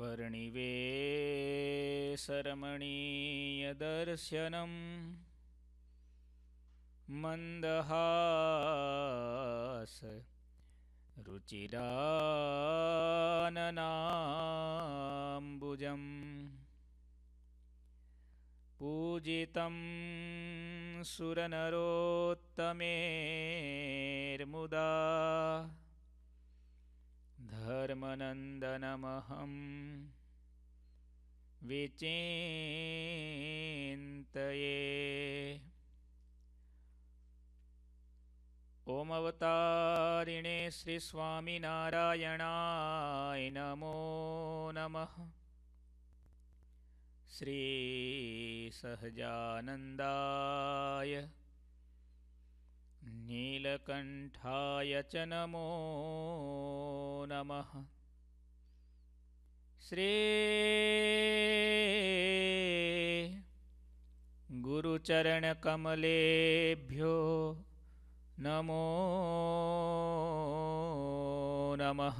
शरमणीयदर्शनम् मन्दहास रुचिराननाम्बुजम् पूजितं सुरनरोत्तमेर्मुदा धर्मनन्दनमहं विचेतये ॐमवतारिणे श्रीस्वामिनारायणाय नमो नमः श्रीसहजानन्दाय नीलकण्ठाय च नमो नमः श्री गुरुचरणकमलेभ्यो नमो नमः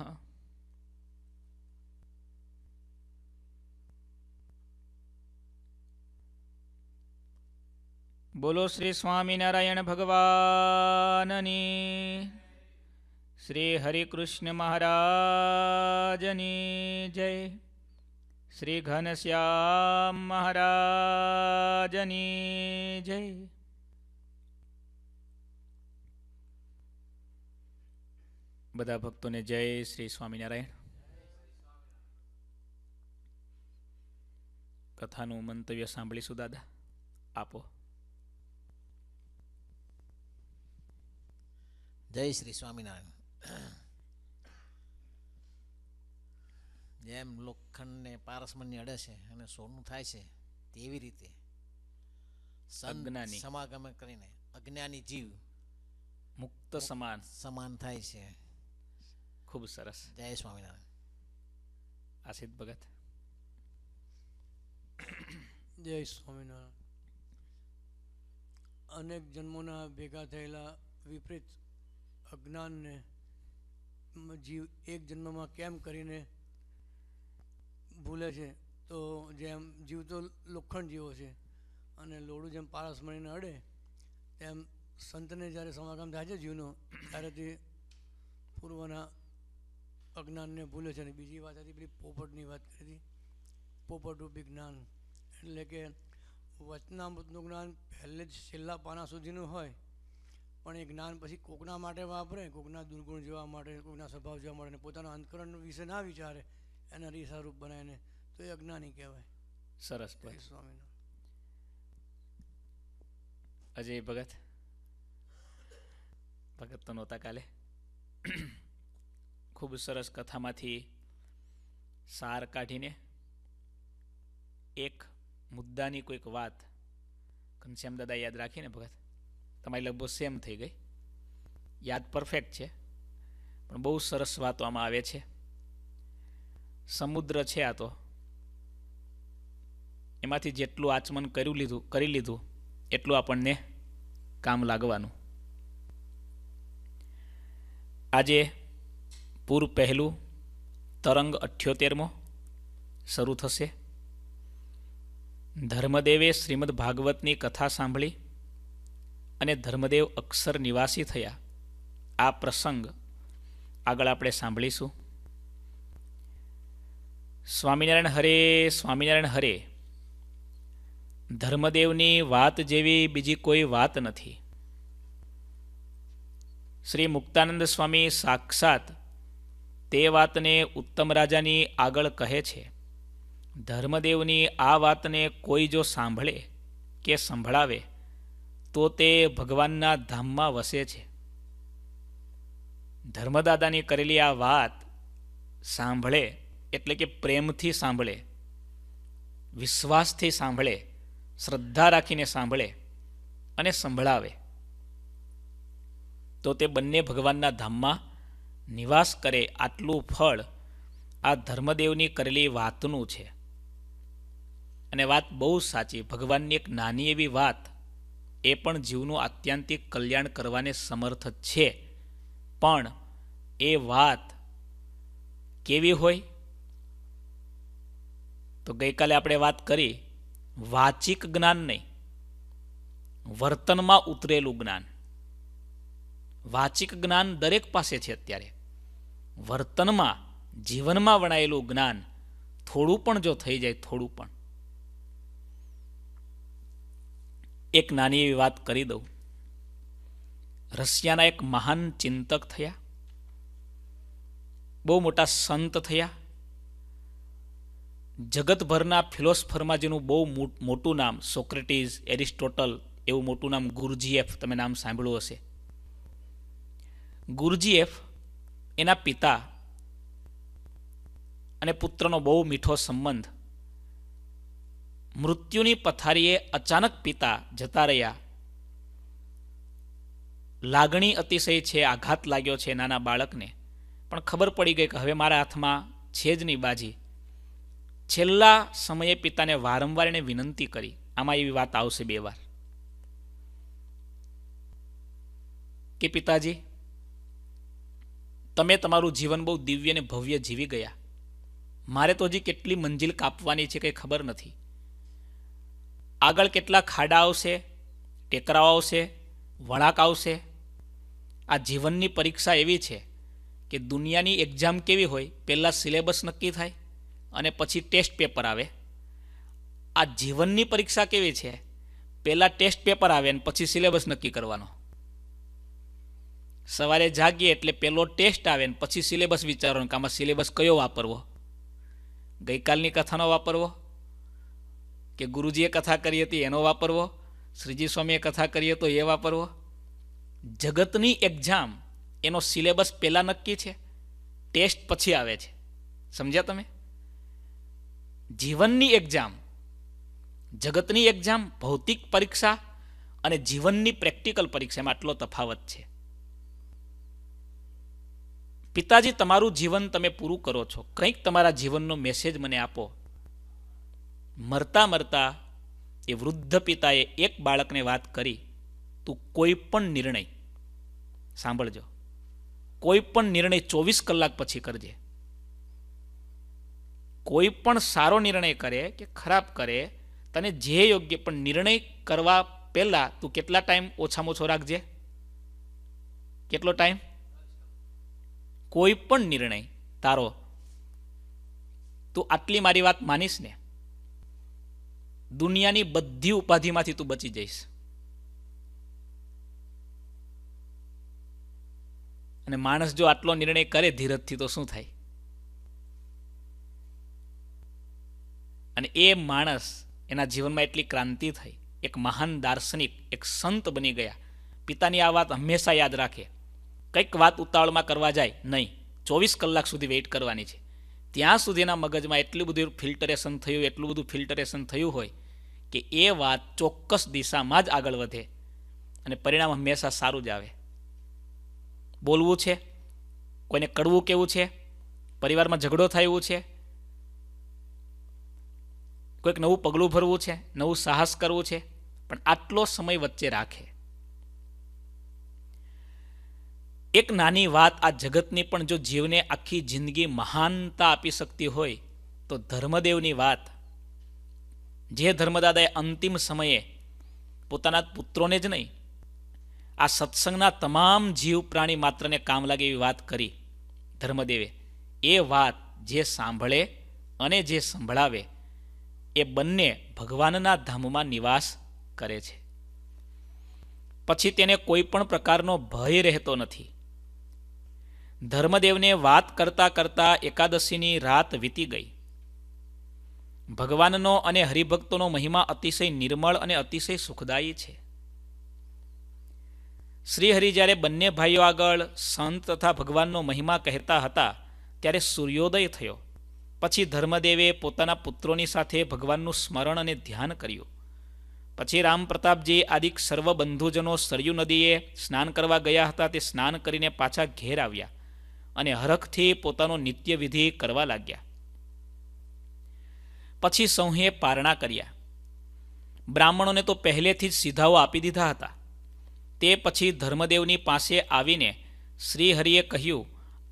બોલો શ્રી સ્વામિનારાયણ ભગવાનની શ્રી હરિકૃષ્ણ મહારાજની જય શ્રી ઘનશ્યામ મહારાજની જય બધા ભક્તોને જય શ્રી સ્વામિનારાયણ કથાનું મંતવ્ય સાંભળીશું દાદા આપો જય શ્રી સ્વામિનારાયણ જેમ લોખંડને પારસમણની અડે છે અને સોનું થાય છે તેવી રીતે સમાગમ કરીને અજ્ઞાની જીવ મુક્ત સમાન સમાન થાય છે ખૂબ સરસ જય સ્વામિનારાયણ આશિત ભગત જય સ્વામિનારાયણ અનેક જન્મોના ભેગા થયેલા વિપરીત અજ્ઞાનને જીવ એક જન્મમાં કેમ કરીને ભૂલે છે તો જેમ જીવ તો લોખંડ જીવો છે અને લોડું જેમ પારસ મળીને અડે તેમ સંતને જ્યારે સમાગમ થાય છે જીવનો ત્યારે તે પૂર્વના અજ્ઞાનને ભૂલે છે અને બીજી વાત હતી પેલી પોપટની વાત કરી હતી પોપટરૂપી જ્ઞાન એટલે કે વચનામૃતનું જ્ઞાન પહેલે જ છેલ્લા પાના સુધીનું હોય પણ એ જ્ઞાન પછી કોકના માટે વાપરે કોકના દુર્ગુણ જોવા માટે કોકના સ્વભાવ જોવા માટે પોતાના અંતકરણ વિશે ના વિચારે એના રીસારૂપ બનાવીને તો એ અજ્ઞાની કહેવાય સરસ સ્વામીનો અજય ભગત ભગત તો નહોતા કાલે ખૂબ સરસ કથામાંથી સાર કાઢીને એક મુદ્દાની કોઈક વાત ઘનશ્યામ દાદા યાદ રાખીને ભગત તમારી લગભગ સેમ થઈ ગઈ યાદ પરફેક્ટ છે પણ બહુ સરસ વાતો આમાં આવે છે સમુદ્ર છે આ તો એમાંથી જેટલું આચમન કર્યું લીધું કરી લીધું એટલું આપણને કામ લાગવાનું આજે પૂર પહેલું તરંગ અઠ્યોતેરમો શરૂ થશે ધર્મદેવે શ્રીમદ ભાગવતની કથા સાંભળી અને ધર્મદેવ અક્ષર નિવાસી થયા આ પ્રસંગ આગળ આપણે સાંભળીશું સ્વામિનારાયણ હરે સ્વામિનારાયણ હરે ધર્મદેવની વાત જેવી બીજી કોઈ વાત નથી શ્રી મુક્તાનંદ સ્વામી સાક્ષાત તે વાતને ઉત્તમ રાજાની આગળ કહે છે ધર્મદેવની આ વાતને કોઈ જો સાંભળે કે સંભળાવે તો તે ભગવાનના ધામમાં વસે છે ધર્મદાદાની કરેલી આ વાત સાંભળે એટલે કે પ્રેમથી સાંભળે વિશ્વાસથી સાંભળે શ્રદ્ધા રાખીને સાંભળે અને સંભળાવે તો તે બંને ભગવાનના ધામમાં નિવાસ કરે આટલું ફળ આ ધર્મદેવની કરેલી વાતનું છે અને વાત બહુ સાચી ભગવાનની એક નાની એવી વાત એ પણ જીવનું આત્યંતિક કલ્યાણ કરવાને સમર્થ છે પણ એ વાત કેવી હોય તો ગઈકાલે આપણે વાત કરી વાચિક જ્ઞાન નહીં વર્તનમાં ઉતરેલું જ્ઞાન વાચિક જ્ઞાન દરેક પાસે છે અત્યારે વર્તનમાં જીવનમાં વણાયેલું જ્ઞાન થોડું પણ જો થઈ જાય થોડું પણ એક નાની એવી વાત કરી દઉં રશિયાના એક મહાન ચિંતક થયા બહુ મોટા સંત થયા જગતભરના ફિલોસફરમાં જેનું બહુ મોટું નામ સોક્રેટીઝ એરિસ્ટોટલ એવું મોટું નામ ગુરુજીએફ તમે નામ સાંભળ્યું હશે ગુરુજીએફ એના પિતા અને પુત્રનો બહુ મીઠો સંબંધ મૃત્યુની પથારીએ અચાનક પિતા જતા રહ્યા લાગણી અતિશય છે આઘાત લાગ્યો છે નાના બાળકને પણ ખબર પડી ગઈ કે હવે મારા હાથમાં છે જ નહીં બાજી છેલ્લા સમયે પિતાને વારંવાર એને વિનંતી કરી આમાં એવી વાત આવશે બે વાર કે પિતાજી તમે તમારું જીવન બહુ દિવ્ય અને ભવ્ય જીવી ગયા મારે તો હજી કેટલી મંજિલ કાપવાની છે કંઈ ખબર નથી આગળ કેટલા ખાડા આવશે ટેકરાઓ આવશે વળાક આવશે આ જીવનની પરીક્ષા એવી છે કે દુનિયાની એક્ઝામ કેવી હોય પહેલાં સિલેબસ નક્કી થાય અને પછી ટેસ્ટ પેપર આવે આ જીવનની પરીક્ષા કેવી છે પહેલાં ટેસ્ટ પેપર આવે અને પછી સિલેબસ નક્કી કરવાનો સવારે જાગીએ એટલે પહેલો ટેસ્ટ આવે ને પછી સિલેબસ વિચારો કે આમાં સિલેબસ કયો વાપરવો ગઈકાલની કથાનો વાપરવો કે ગુરુજીએ કથા કરી હતી એનો વાપરવો શ્રીજી સ્વામીએ કથા કરી હતો એ વાપરવો જગતની એક્ઝામ એનો સિલેબસ પહેલાં નક્કી છે ટેસ્ટ પછી આવે છે સમજ્યા તમે જીવનની એક્ઝામ જગતની એક્ઝામ ભૌતિક પરીક્ષા અને જીવનની પ્રેક્ટિકલ પરીક્ષામાં આટલો તફાવત છે પિતાજી તમારું જીવન તમે પૂરું કરો છો કંઈક તમારા જીવનનો મેસેજ મને આપો મરતા મરતા એ વૃદ્ધ પિતાએ એક બાળકને વાત કરી તું કોઈ પણ નિર્ણય સાંભળજો કોઈ પણ નિર્ણય ચોવીસ કલાક પછી કરજે કોઈ પણ સારો નિર્ણય કરે કે ખરાબ કરે તને જે યોગ્ય પણ નિર્ણય કરવા પહેલાં તું કેટલા ટાઈમ ઓછામાં ઓછો રાખજે કેટલો ટાઈમ કોઈ પણ નિર્ણય તારો તું આટલી મારી વાત માનીશ ને દુનિયાની બધી ઉપાધિમાંથી તું બચી જઈશ અને માણસ જો આટલો નિર્ણય કરે ધીરજથી તો શું થાય અને એ માણસ એના જીવનમાં એટલી ક્રાંતિ થઈ એક મહાન દાર્શનિક એક સંત બની ગયા પિતાની આ વાત હંમેશા યાદ રાખે કંઈક વાત ઉતાવળમાં કરવા જાય નહીં ચોવીસ કલાક સુધી વેઇટ કરવાની છે ત્યાં સુધીના મગજમાં એટલું બધું ફિલ્ટરેશન થયું એટલું બધું ફિલ્ટરેશન થયું હોય કે એ વાત ચોક્કસ દિશામાં જ આગળ વધે અને પરિણામ હંમેશા સારું જ આવે બોલવું છે કોઈને કડવું કેવું છે પરિવારમાં ઝઘડો થયો છે કોઈક નવું પગલું ભરવું છે નવું સાહસ કરવું છે પણ આટલો સમય વચ્ચે રાખે એક નાની વાત આ જગતની પણ જો જીવને આખી જિંદગી મહાનતા આપી શકતી હોય તો ધર્મદેવની વાત જે ધર્મદાદાએ અંતિમ સમયે પોતાના પુત્રોને જ નહીં આ સત્સંગના તમામ જીવ પ્રાણી માત્રને કામ લાગે એવી વાત કરી ધર્મદેવે એ વાત જે સાંભળે અને જે સંભળાવે એ બંને ભગવાનના ધામમાં નિવાસ કરે છે પછી તેને કોઈ પણ પ્રકારનો ભય રહેતો નથી ધર્મદેવને વાત કરતા કરતા એકાદશીની રાત વીતી ગઈ ભગવાનનો અને હરિભક્તોનો મહિમા અતિશય નિર્મળ અને અતિશય સુખદાયી છે શ્રીહરિ જ્યારે બંને ભાઈઓ આગળ સંત તથા ભગવાનનો મહિમા કહેતા હતા ત્યારે સૂર્યોદય થયો પછી ધર્મદેવે પોતાના પુત્રોની સાથે ભગવાનનું સ્મરણ અને ધ્યાન કર્યું પછી રામ પ્રતાપજી આદિક સર્વ બંધુજનો સરયુ નદીએ સ્નાન કરવા ગયા હતા તે સ્નાન કરીને પાછા ઘેર આવ્યા અને હરખથી પોતાનો નિત્યવિધિ કરવા લાગ્યા પછી સૌએ પારણા કર્યા બ્રાહ્મણોને તો પહેલેથી જ સીધાઓ આપી દીધા હતા તે પછી ધર્મદેવની પાસે આવીને શ્રીહરિએ કહ્યું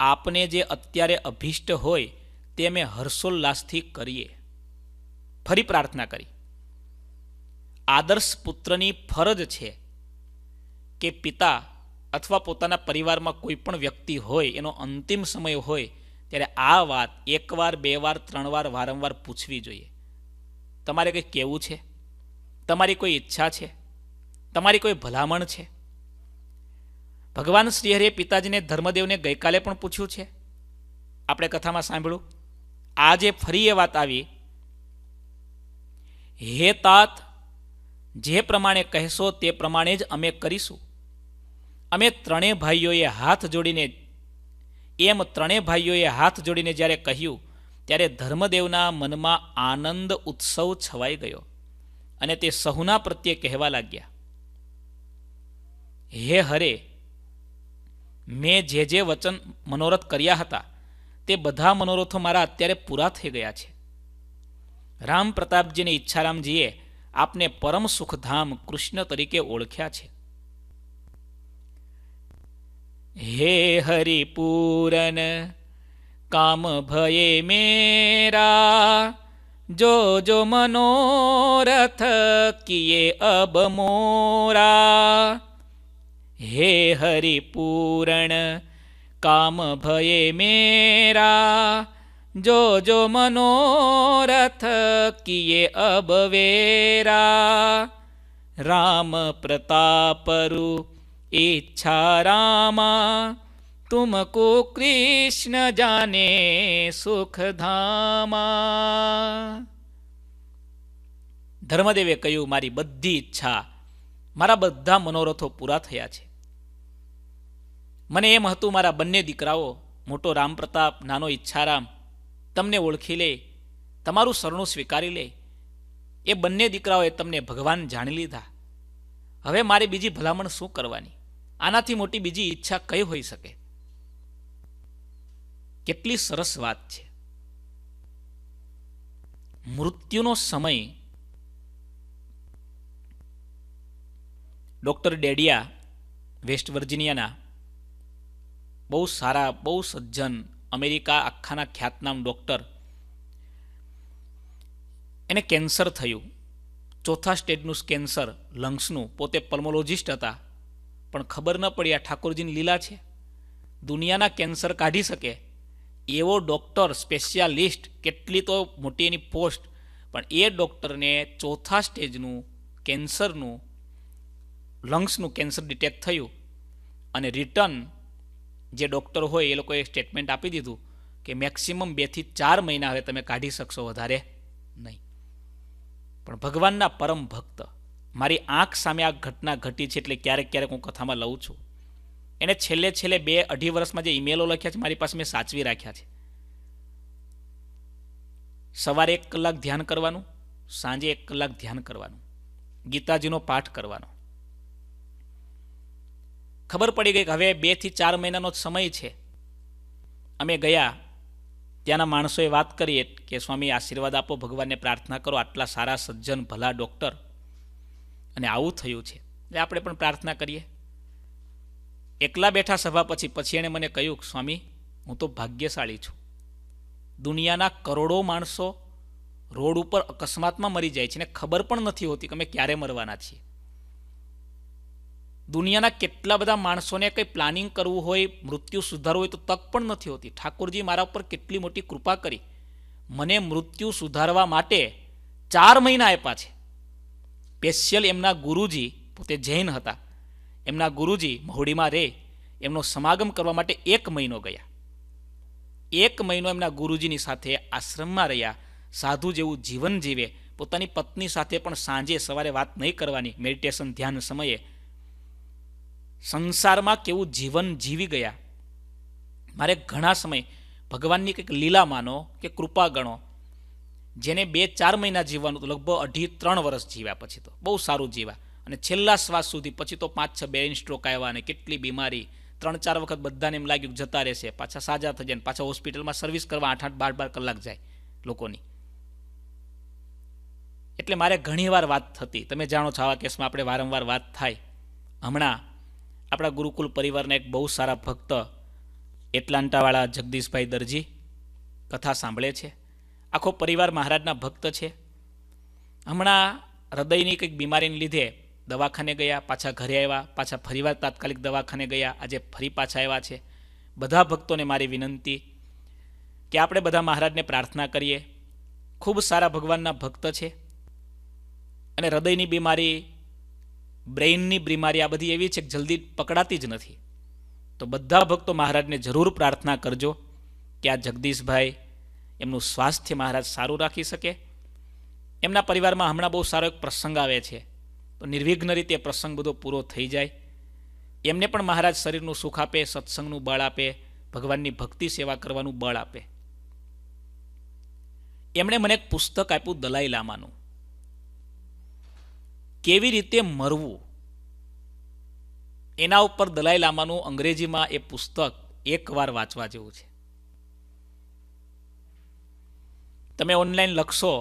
આપને જે અત્યારે અભિષ્ટ હોય તે મેં હર્ષોલ્લાસથી કરીએ ફરી પ્રાર્થના કરી આદર્શ પુત્રની ફરજ છે કે પિતા અથવા પોતાના પરિવારમાં કોઈ પણ વ્યક્તિ હોય એનો અંતિમ સમય હોય ત્યારે આ વાત એકવાર બે વાર ત્રણ વાર વારંવાર પૂછવી જોઈએ તમારે કંઈ કહેવું છે તમારી કોઈ ઈચ્છા છે તમારી કોઈ ભલામણ છે ભગવાન શ્રીહરિએ પિતાજીને ધર્મદેવને ગઈકાલે પણ પૂછ્યું છે આપણે કથામાં સાંભળ્યું આજે ફરી એ વાત આવી હે તાત જે પ્રમાણે કહેશો તે પ્રમાણે જ અમે કરીશું અમે ત્રણેય ભાઈઓએ હાથ જોડીને એમ ત્રણેય ભાઈઓએ હાથ જોડીને જ્યારે કહ્યું ત્યારે ધર્મદેવના મનમાં આનંદ ઉત્સવ છવાઈ ગયો અને તે સહુના પ્રત્યે કહેવા લાગ્યા હે હરે મેં જે જે વચન મનોરથ કર્યા હતા તે બધા મનોરથો મારા અત્યારે પૂરા થઈ ગયા છે રામ પ્રતાપજીને ઈચ્છારામજીએ આપને પરમ સુખધામ કૃષ્ણ તરીકે ઓળખ્યા છે हे हरिपूरन काम भये मेरा जो जो मनोरथ किए अब मोरा हे हरिपूरण काम भये मेरा जो जो मनोरथ किए अब राम प्रताप रूप ઈચ્છા રામા તુમકો कृष्ण જાને સુખ ધામા ધર્મદેવે કહ્યું મારી બધી ઈચ્છા મારા બધા મનોરથો પૂરા થયા છે મને એમ હતું મારા બંને દીકરાઓ મોટો રામપ્રતાપ નાનો ઈચ્છારામ તમને ઓળખી લે તમારું સરણું સ્વીકારી લે એ બંને દીકરાઓએ તમને ભગવાન જાણી લીધા હવે મારે બીજી ભલામણ શું કરવાની આનાથી મોટી બીજી ઈચ્છા કઈ હોઈ શકે કેટલી સરસ વાત છે મૃત્યુનો સમય ડૉક્ટર ડેડિયા વેસ્ટ વર્જિનિયાના બહુ સારા બહુ સજ્જન અમેરિકા આખાના ખ્યાતનામ ડૉક્ટર એને કેન્સર થયું ચોથા સ્ટેજનું કેન્સર લંગ્સનું પોતે પલ્મોલોજિસ્ટ હતા પણ ખબર ન પડી આ ઠાકોરજીની લીલા છે દુનિયાના કેન્સર કાઢી શકે એવો ડૉક્ટર સ્પેશિયાલિસ્ટ કેટલી તો મોટી એની પોસ્ટ પણ એ ડૉક્ટરને ચોથા સ્ટેજનું કેન્સરનું લંગ્સનું કેન્સર ડિટેક્ટ થયું અને રિટર્ન જે ડૉક્ટર હોય એ લોકોએ સ્ટેટમેન્ટ આપી દીધું કે મેક્સિમમ બેથી ચાર મહિના હવે તમે કાઢી શકશો વધારે નહીં પણ ભગવાનના પરમ ભક્ત મારી આંખ સામે આ ઘટના ઘટી છે એટલે ક્યારેક ક્યારેક હું કથામાં લઉં છું એણે છેલ્લે છેલ્લે બે અઢી વર્ષમાં જે ઈમેલો લખ્યા છે મારી પાસે મેં સાચવી રાખ્યા છે સવારે એક કલાક ધ્યાન કરવાનું સાંજે એક કલાક ધ્યાન કરવાનું ગીતાજીનો પાઠ કરવાનો ખબર પડી ગઈ કે હવે બેથી ચાર મહિનાનો સમય છે અમે ગયા ત્યાંના માણસોએ વાત કરીએ કે સ્વામી આશીર્વાદ આપો ભગવાનને પ્રાર્થના કરો આટલા સારા સજ્જન ભલા ડૉક્ટર અને આવું થયું છે એટલે આપણે પણ પ્રાર્થના કરીએ એકલા બેઠા સભા પછી પછી એણે મને કહ્યું સ્વામી હું તો ભાગ્યશાળી છું દુનિયાના કરોડો માણસો રોડ ઉપર અકસ્માતમાં મરી જાય છે ને ખબર પણ નથી હોતી કે અમે ક્યારે મરવાના છીએ દુનિયાના કેટલા બધા માણસોને કંઈ પ્લાનિંગ કરવું હોય મૃત્યુ સુધારવું હોય તો તક પણ નથી હોતી ઠાકોરજી મારા ઉપર કેટલી મોટી કૃપા કરી મને મૃત્યુ સુધારવા માટે ચાર મહિના આપ્યા છે સ્પેશિયલ એમના ગુરુજી પોતે જૈન હતા એમના ગુરુજી મહુડીમાં રે એમનો સમાગમ કરવા માટે એક મહિનો ગયા એક મહિનો એમના ગુરુજીની સાથે આશ્રમમાં રહ્યા સાધુ જેવું જીવન જીવે પોતાની પત્ની સાથે પણ સાંજે સવારે વાત નહીં કરવાની મેડિટેશન ધ્યાન સમયે સંસારમાં કેવું જીવન જીવી ગયા મારે ઘણા સમય ભગવાનની કંઈક લીલા માનો કે કૃપા ગણો જેને બે ચાર મહિના જીવવાનું હતું લગભગ અઢી ત્રણ વર્ષ જીવ્યા પછી તો બહુ સારું જીવ્યા અને છેલ્લા શ્વાસ સુધી પછી તો પાંચ છ બેન સ્ટ્રોક આવ્યા અને કેટલી બીમારી ત્રણ ચાર વખત બધાને એમ લાગ્યું જતા રહેશે પાછા સાજા થઈ જાય પાછા હોસ્પિટલમાં સર્વિસ કરવા આઠ આઠ બાર બાર કલાક જાય લોકોની એટલે મારે ઘણીવાર વાત થતી તમે જાણો છો આવા કેસમાં આપણે વારંવાર વાત થાય હમણાં આપણા ગુરુકુલ પરિવારના એક બહુ સારા ભક્ત એટલાન્ટાવાળા જગદીશભાઈ દરજી કથા સાંભળે છે આખો પરિવાર મહારાજના ભક્ત છે હમણાં હૃદયની કંઈક બીમારીને લીધે દવાખાને ગયા પાછા ઘરે આવ્યા પાછા ફરીવાર તાત્કાલિક દવાખાને ગયા આજે ફરી પાછા આવ્યા છે બધા ભક્તોને મારી વિનંતી કે આપણે બધા મહારાજને પ્રાર્થના કરીએ ખૂબ સારા ભગવાનના ભક્ત છે અને હૃદયની બીમારી બ્રેઇનની બીમારી આ બધી એવી છે કે જલ્દી પકડાતી જ નથી તો બધા ભક્તો મહારાજને જરૂર પ્રાર્થના કરજો કે આ જગદીશભાઈ એમનું સ્વાસ્થ્ય મહારાજ સારું રાખી શકે એમના પરિવારમાં હમણાં બહુ સારો એક પ્રસંગ આવે છે તો નિર્વિઘ્ન રીતે પ્રસંગ બધો પૂરો થઈ જાય એમને પણ મહારાજ શરીરનું સુખ આપે સત્સંગનું બળ આપે ભગવાનની ભક્તિ સેવા કરવાનું બળ આપે એમણે મને એક પુસ્તક આપ્યું દલાઈ લામાનું કેવી રીતે મરવું એના ઉપર દલાઈ લામાનું અંગ્રેજીમાં એ પુસ્તક એકવાર વાંચવા જેવું છે તમે ઓનલાઈન લખશો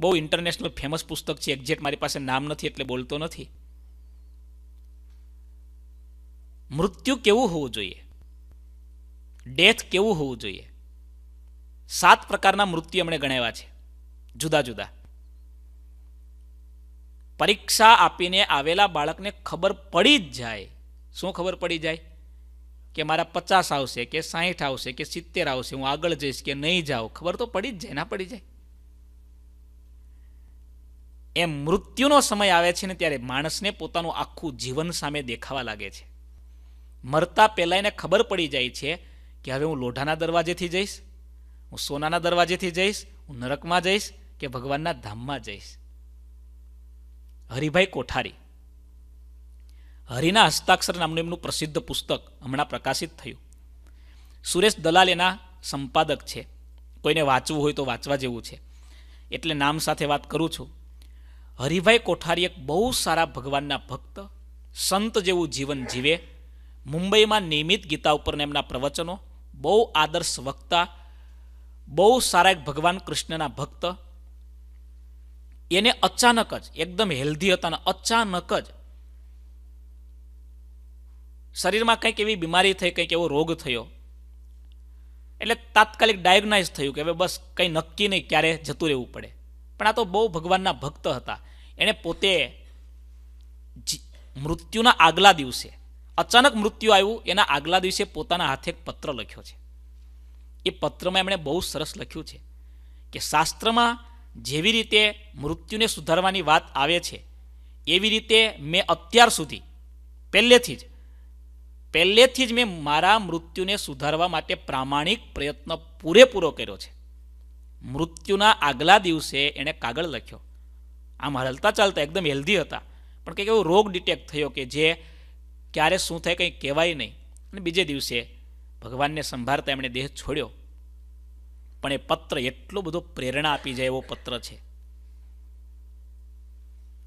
બહુ ઇન્ટરનેશનલ ફેમસ પુસ્તક છે એક્ઝેક્ટ મારી પાસે નામ નથી એટલે બોલતો નથી મૃત્યુ કેવું હોવું જોઈએ ડેથ કેવું હોવું જોઈએ સાત પ્રકારના મૃત્યુ એમણે ગણાવ્યા છે જુદા જુદા પરીક્ષા આપીને આવેલા બાળકને ખબર પડી જ જાય શું ખબર પડી જાય કે મારા પચાસ આવશે કે સાહીઠ આવશે કે સિત્તેર આવશે હું આગળ જઈશ કે નહીં જાઉં ખબર તો પડી જ જાય ના પડી જાય એમ મૃત્યુનો સમય આવે છે ને ત્યારે માણસને પોતાનું આખું જીવન સામે દેખાવા લાગે છે મરતા પહેલાં એને ખબર પડી જાય છે કે હવે હું લોઢાના દરવાજેથી જઈશ હું સોનાના દરવાજેથી જઈશ હું નરકમાં જઈશ કે ભગવાનના ધામમાં જઈશ હરિભાઈ કોઠારી હરિના હસ્તાક્ષર નામનું એમનું પ્રસિદ્ધ પુસ્તક હમણાં પ્રકાશિત થયું સુરેશ દલાલ એના સંપાદક છે કોઈને વાંચવું હોય તો વાંચવા જેવું છે એટલે નામ સાથે વાત કરું છું હરિભાઈ કોઠારી એક બહુ સારા ભગવાનના ભક્ત સંત જેવું જીવન જીવે મુંબઈમાં નિયમિત ગીતા ઉપરના એમના પ્રવચનો બહુ આદર્શ વક્તા બહુ સારા એક ભગવાન કૃષ્ણના ભક્ત એને અચાનક જ એકદમ હેલ્ધી હતા અને અચાનક જ શરીરમાં કંઈક એવી બીમારી થઈ કંઈક એવો રોગ થયો એટલે તાત્કાલિક ડાયગ્નાઇઝ થયું કે હવે બસ કંઈ નક્કી નહીં ક્યારે જતું રહેવું પડે પણ આ તો બહુ ભગવાનના ભક્ત હતા એણે પોતે મૃત્યુના આગલા દિવસે અચાનક મૃત્યુ આવ્યું એના આગલા દિવસે પોતાના હાથે એક પત્ર લખ્યો છે એ પત્રમાં એમણે બહુ સરસ લખ્યું છે કે શાસ્ત્રમાં જેવી રીતે મૃત્યુને સુધારવાની વાત આવે છે એવી રીતે મેં અત્યાર સુધી પહેલેથી જ પહેલેથી જ મેં મારા મૃત્યુને સુધારવા માટે પ્રામાણિક પ્રયત્ન પૂરેપૂરો કર્યો છે મૃત્યુના આગલા દિવસે એણે કાગળ લખ્યો આમ હલતા ચાલતા એકદમ હેલ્ધી હતા પણ કંઈક એવો રોગ ડિટેક્ટ થયો કે જે ક્યારે શું થાય કંઈ કહેવાય નહીં અને બીજે દિવસે ભગવાનને સંભાળતા એમણે દેહ છોડ્યો પણ એ પત્ર એટલો બધો પ્રેરણા આપી જાય એવો પત્ર છે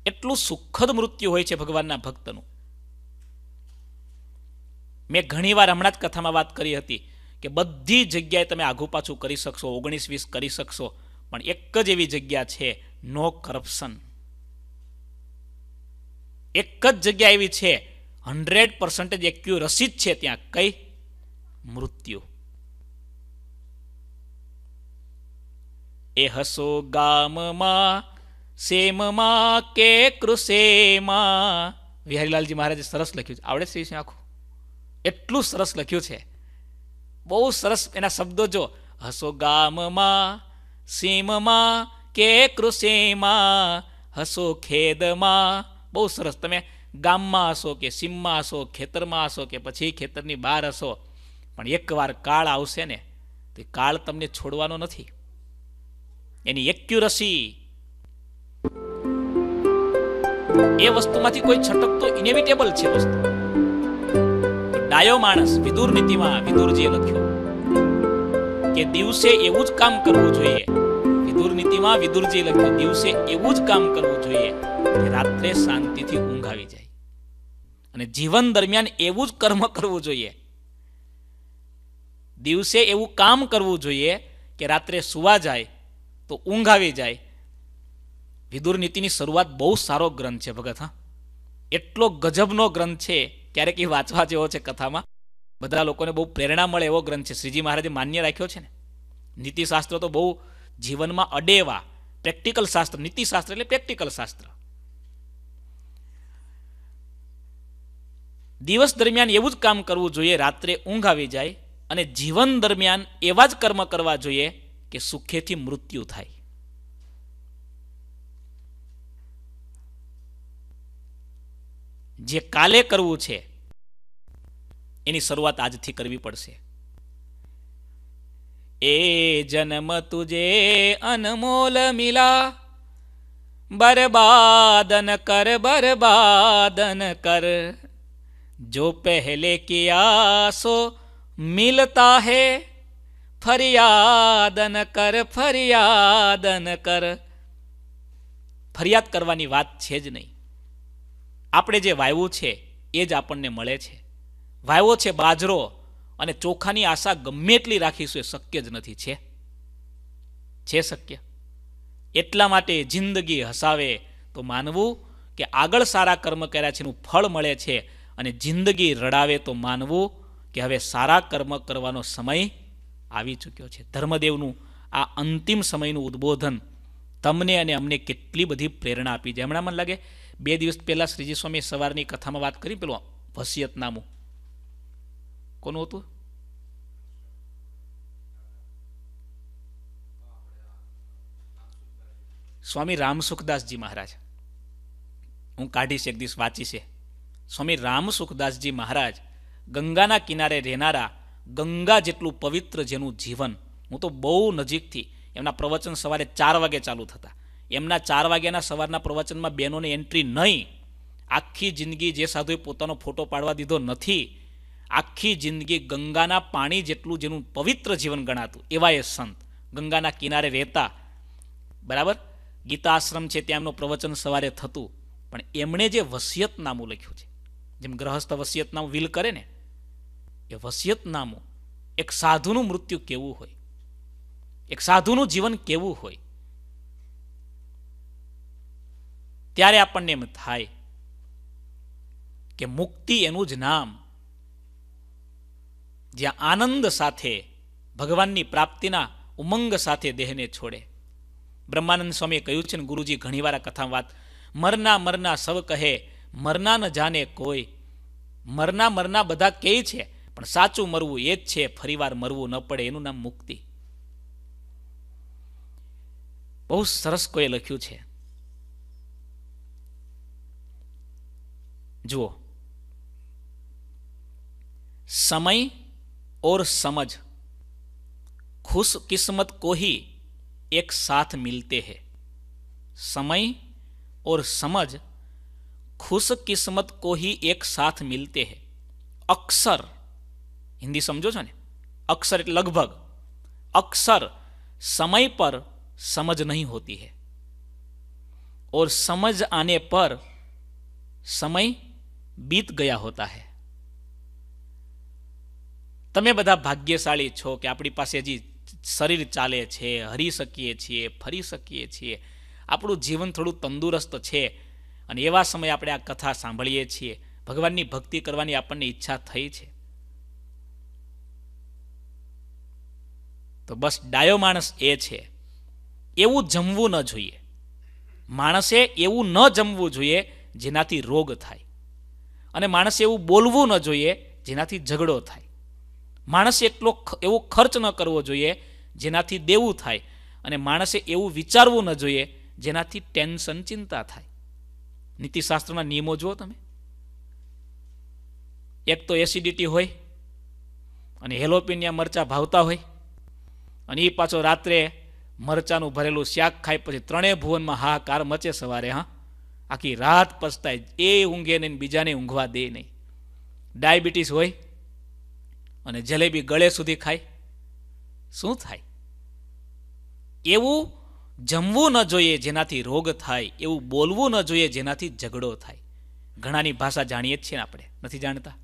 એટલું સુખદ મૃત્યુ હોય છે ભગવાનના ભક્તનું મેં ઘણીવાર હમણાં જ કથામાં વાત કરી હતી કે બધી જગ્યાએ તમે આઘું પાછું કરી શકશો ઓગણીસ વીસ કરી શકશો પણ એક જ એવી જગ્યા છે નો કરપ્શન એક જ જગ્યા એવી છે હંડ્રેડ પર્સન્ટેજ એક્યુરસી જ છે ત્યાં કઈ મૃત્યુ એ હસો ગામમાં સેમમાં કે કૃષેમાં વિહારીલાલજી મહારાજે સરસ લખ્યું છે આવડે છે આખું એટલું સરસ લખ્યું છે બહુ સરસ એના શબ્દો જો હસો ગામમાં સીમમાં કે કૃષિમાં હસો ખેદમાં બહુ સરસ તમે ગામમાં હશો કે સીમમાં હશો ખેતરમાં હશો કે પછી ખેતરની બહાર હશો પણ એકવાર કાળ આવશે ને તો કાળ તમને છોડવાનો નથી એની એક્યુરસી એ વસ્તુમાંથી કોઈ છટકતો ઇનેવિટેબલ છે વસ્તુ ડાયો માણસ વિદુર નીતિમાં વિદુરજીએ લખ્યું કે દિવસે એવું જ કામ કરવું જોઈએ વિદુર નીતિમાં વિદુરજીએ લખ્યું દિવસે એવું જ કામ કરવું જોઈએ કે રાત્રે શાંતિથી ઊંઘ આવી જાય અને જીવન દરમિયાન એવું જ કર્મ કરવું જોઈએ દિવસે એવું કામ કરવું જોઈએ કે રાત્રે સુવા જાય તો ઊંઘ આવી જાય વિદુર નીતિની શરૂઆત બહુ સારો ગ્રંથ છે ભગત હા એટલો ગજબનો ગ્રંથ છે ક્યારેક એ વાંચવા જેવો છે કથામાં બધા લોકોને બહુ પ્રેરણા મળે એવો ગ્રંથ છે શ્રીજી મહારાજે માન્ય રાખ્યો છે ને નીતિશાસ્ત્ર તો બહુ જીવનમાં અડેવા પ્રેક્ટિકલ શાસ્ત્ર નીતિશાસ્ત્ર એટલે પ્રેક્ટિકલ શાસ્ત્ર દિવસ દરમિયાન એવું જ કામ કરવું જોઈએ રાત્રે ઊંઘ આવી જાય અને જીવન દરમિયાન એવા જ કર્મ કરવા જોઈએ કે સુખેથી મૃત્યુ થાય જે કાલે કરવું છે એની શરૂઆત આજથી કરવી પડશે એ જન્મ તુજે અનમોલ મિલા બરબાદન કર બરબાદન કર જો પહેલે કિયાસો सो मिलता ફરિયાદન કર ફરિયાદન કર ફરિયાદ કરવાની વાત છે જ નહીં આપણે જે વાવ્યું છે એ જ આપણને મળે છે વાયવો છે બાજરો અને ચોખાની આશા ગમે એટલી રાખીશું એ શક્ય જ નથી છે છે શક્ય એટલા માટે જિંદગી હસાવે તો માનવું કે આગળ સારા કર્મ કર્યા છે એનું ફળ મળે છે અને જિંદગી રડાવે તો માનવું કે હવે સારા કર્મ કરવાનો સમય આવી ચૂક્યો છે ધર્મદેવનું આ અંતિમ સમયનું ઉદબોધન તમને અને અમને કેટલી બધી પ્રેરણા આપી છે હમણાં મને લાગે બે દિવસ પહેલા શ્રીજી સ્વામીએ સવારની કથામાં વાત કરી પેલું વસિયતનામું કોનું હતું સ્વામી રામસુખદાસજી મહારાજ હું કાઢીશ એક દિવસ વાંચી છે સ્વામી રામસુખદાસજી મહારાજ ગંગાના કિનારે રહેનારા ગંગા જેટલું પવિત્ર જેનું જીવન હું તો બહુ નજીકથી એમના પ્રવચન સવારે ચાર વાગે ચાલુ થતા એમના ચાર વાગ્યાના સવારના પ્રવચનમાં બહેનોને એન્ટ્રી નહીં આખી જિંદગી જે સાધુએ પોતાનો ફોટો પાડવા દીધો નથી આખી જિંદગી ગંગાના પાણી જેટલું જેનું પવિત્ર જીવન ગણાતું એવા એ સંત ગંગાના કિનારે રહેતા બરાબર ગીતાશ્રમ છે ત્યાં એમનું પ્રવચન સવારે થતું પણ એમણે જે વસિયતનામું લખ્યું છે જેમ ગ્રહસ્થ વસિયતનામું વિલ કરે ને એ વસિયતનામું એક સાધુનું મૃત્યુ કેવું હોય એક સાધુનું જીવન કેવું હોય ત્યારે આપણને એમ થાય કે મુક્તિ એનું જ નામ જ્યાં આનંદ સાથે ભગવાનની પ્રાપ્તિના ઉમંગ સાથે દેહને છોડે બ્રહ્માનંદ સ્વામીએ કહ્યું છે ને ગુરુજી ઘણીવાર કથા વાત મરના મરના સવ કહે મરના ન જાને કોઈ મરના મરના બધા કહે છે પણ સાચું મરવું એ જ છે ફરીવાર મરવું ન પડે એનું નામ મુક્તિ બહુ સરસ કોઈ લખ્યું છે जुओ समय और समझ खुश किस्मत को ही एक साथ मिलते हैं समय और समझ खुश किस्मत को ही एक साथ मिलते हैं अक्सर हिंदी समझो છો ને अक्सर लगभग अक्सर समय पर समझ नहीं होती है और समझ आने पर समय બીત ગયા હોતા હૈ તમે બધા ભાગ્યશાળી છો કે આપણી પાસે હજી શરીર ચાલે છે હરી શકીએ છીએ ફરી શકીએ છીએ આપણું જીવન થોડું તંદુરસ્ત છે અને એવા સમયે આપણે આ કથા સાંભળીએ છીએ ભગવાનની ભક્તિ કરવાની આપણને ઈચ્છા થઈ છે તો બસ ડાયો માણસ એ છે એવું જમવું ન જોઈએ માણસે એવું ન જમવું જોઈએ જેનાથી રોગ થાય અને માણસે એવું બોલવું ન જોઈએ જેનાથી ઝઘડો થાય માણસે એટલો એવો ખર્ચ ન કરવો જોઈએ જેનાથી દેવું થાય અને માણસે એવું વિચારવું ન જોઈએ જેનાથી ટેન્શન ચિંતા થાય નીતિશાસ્ત્રના નિયમો જુઓ તમે એક તો એસિડિટી હોય અને હેલોપીનિયા મરચાં ભાવતા હોય અને એ પાછો રાત્રે મરચાંનું ભરેલું શાક ખાય પછી ત્રણેય ભુવનમાં હાહાકાર મચે સવારે હા આખી રાત પસ્તાય એ ઊંઘે નહીં બીજાને ઊંઘવા દે નહીં ડાયાબિટીસ હોય અને જલેબી ગળે સુધી ખાય શું થાય એવું જમવું ન જોઈએ જેનાથી રોગ થાય એવું બોલવું ન જોઈએ જેનાથી ઝઘડો થાય ઘણાની ભાષા જાણીએ જ છીએ આપણે નથી જાણતા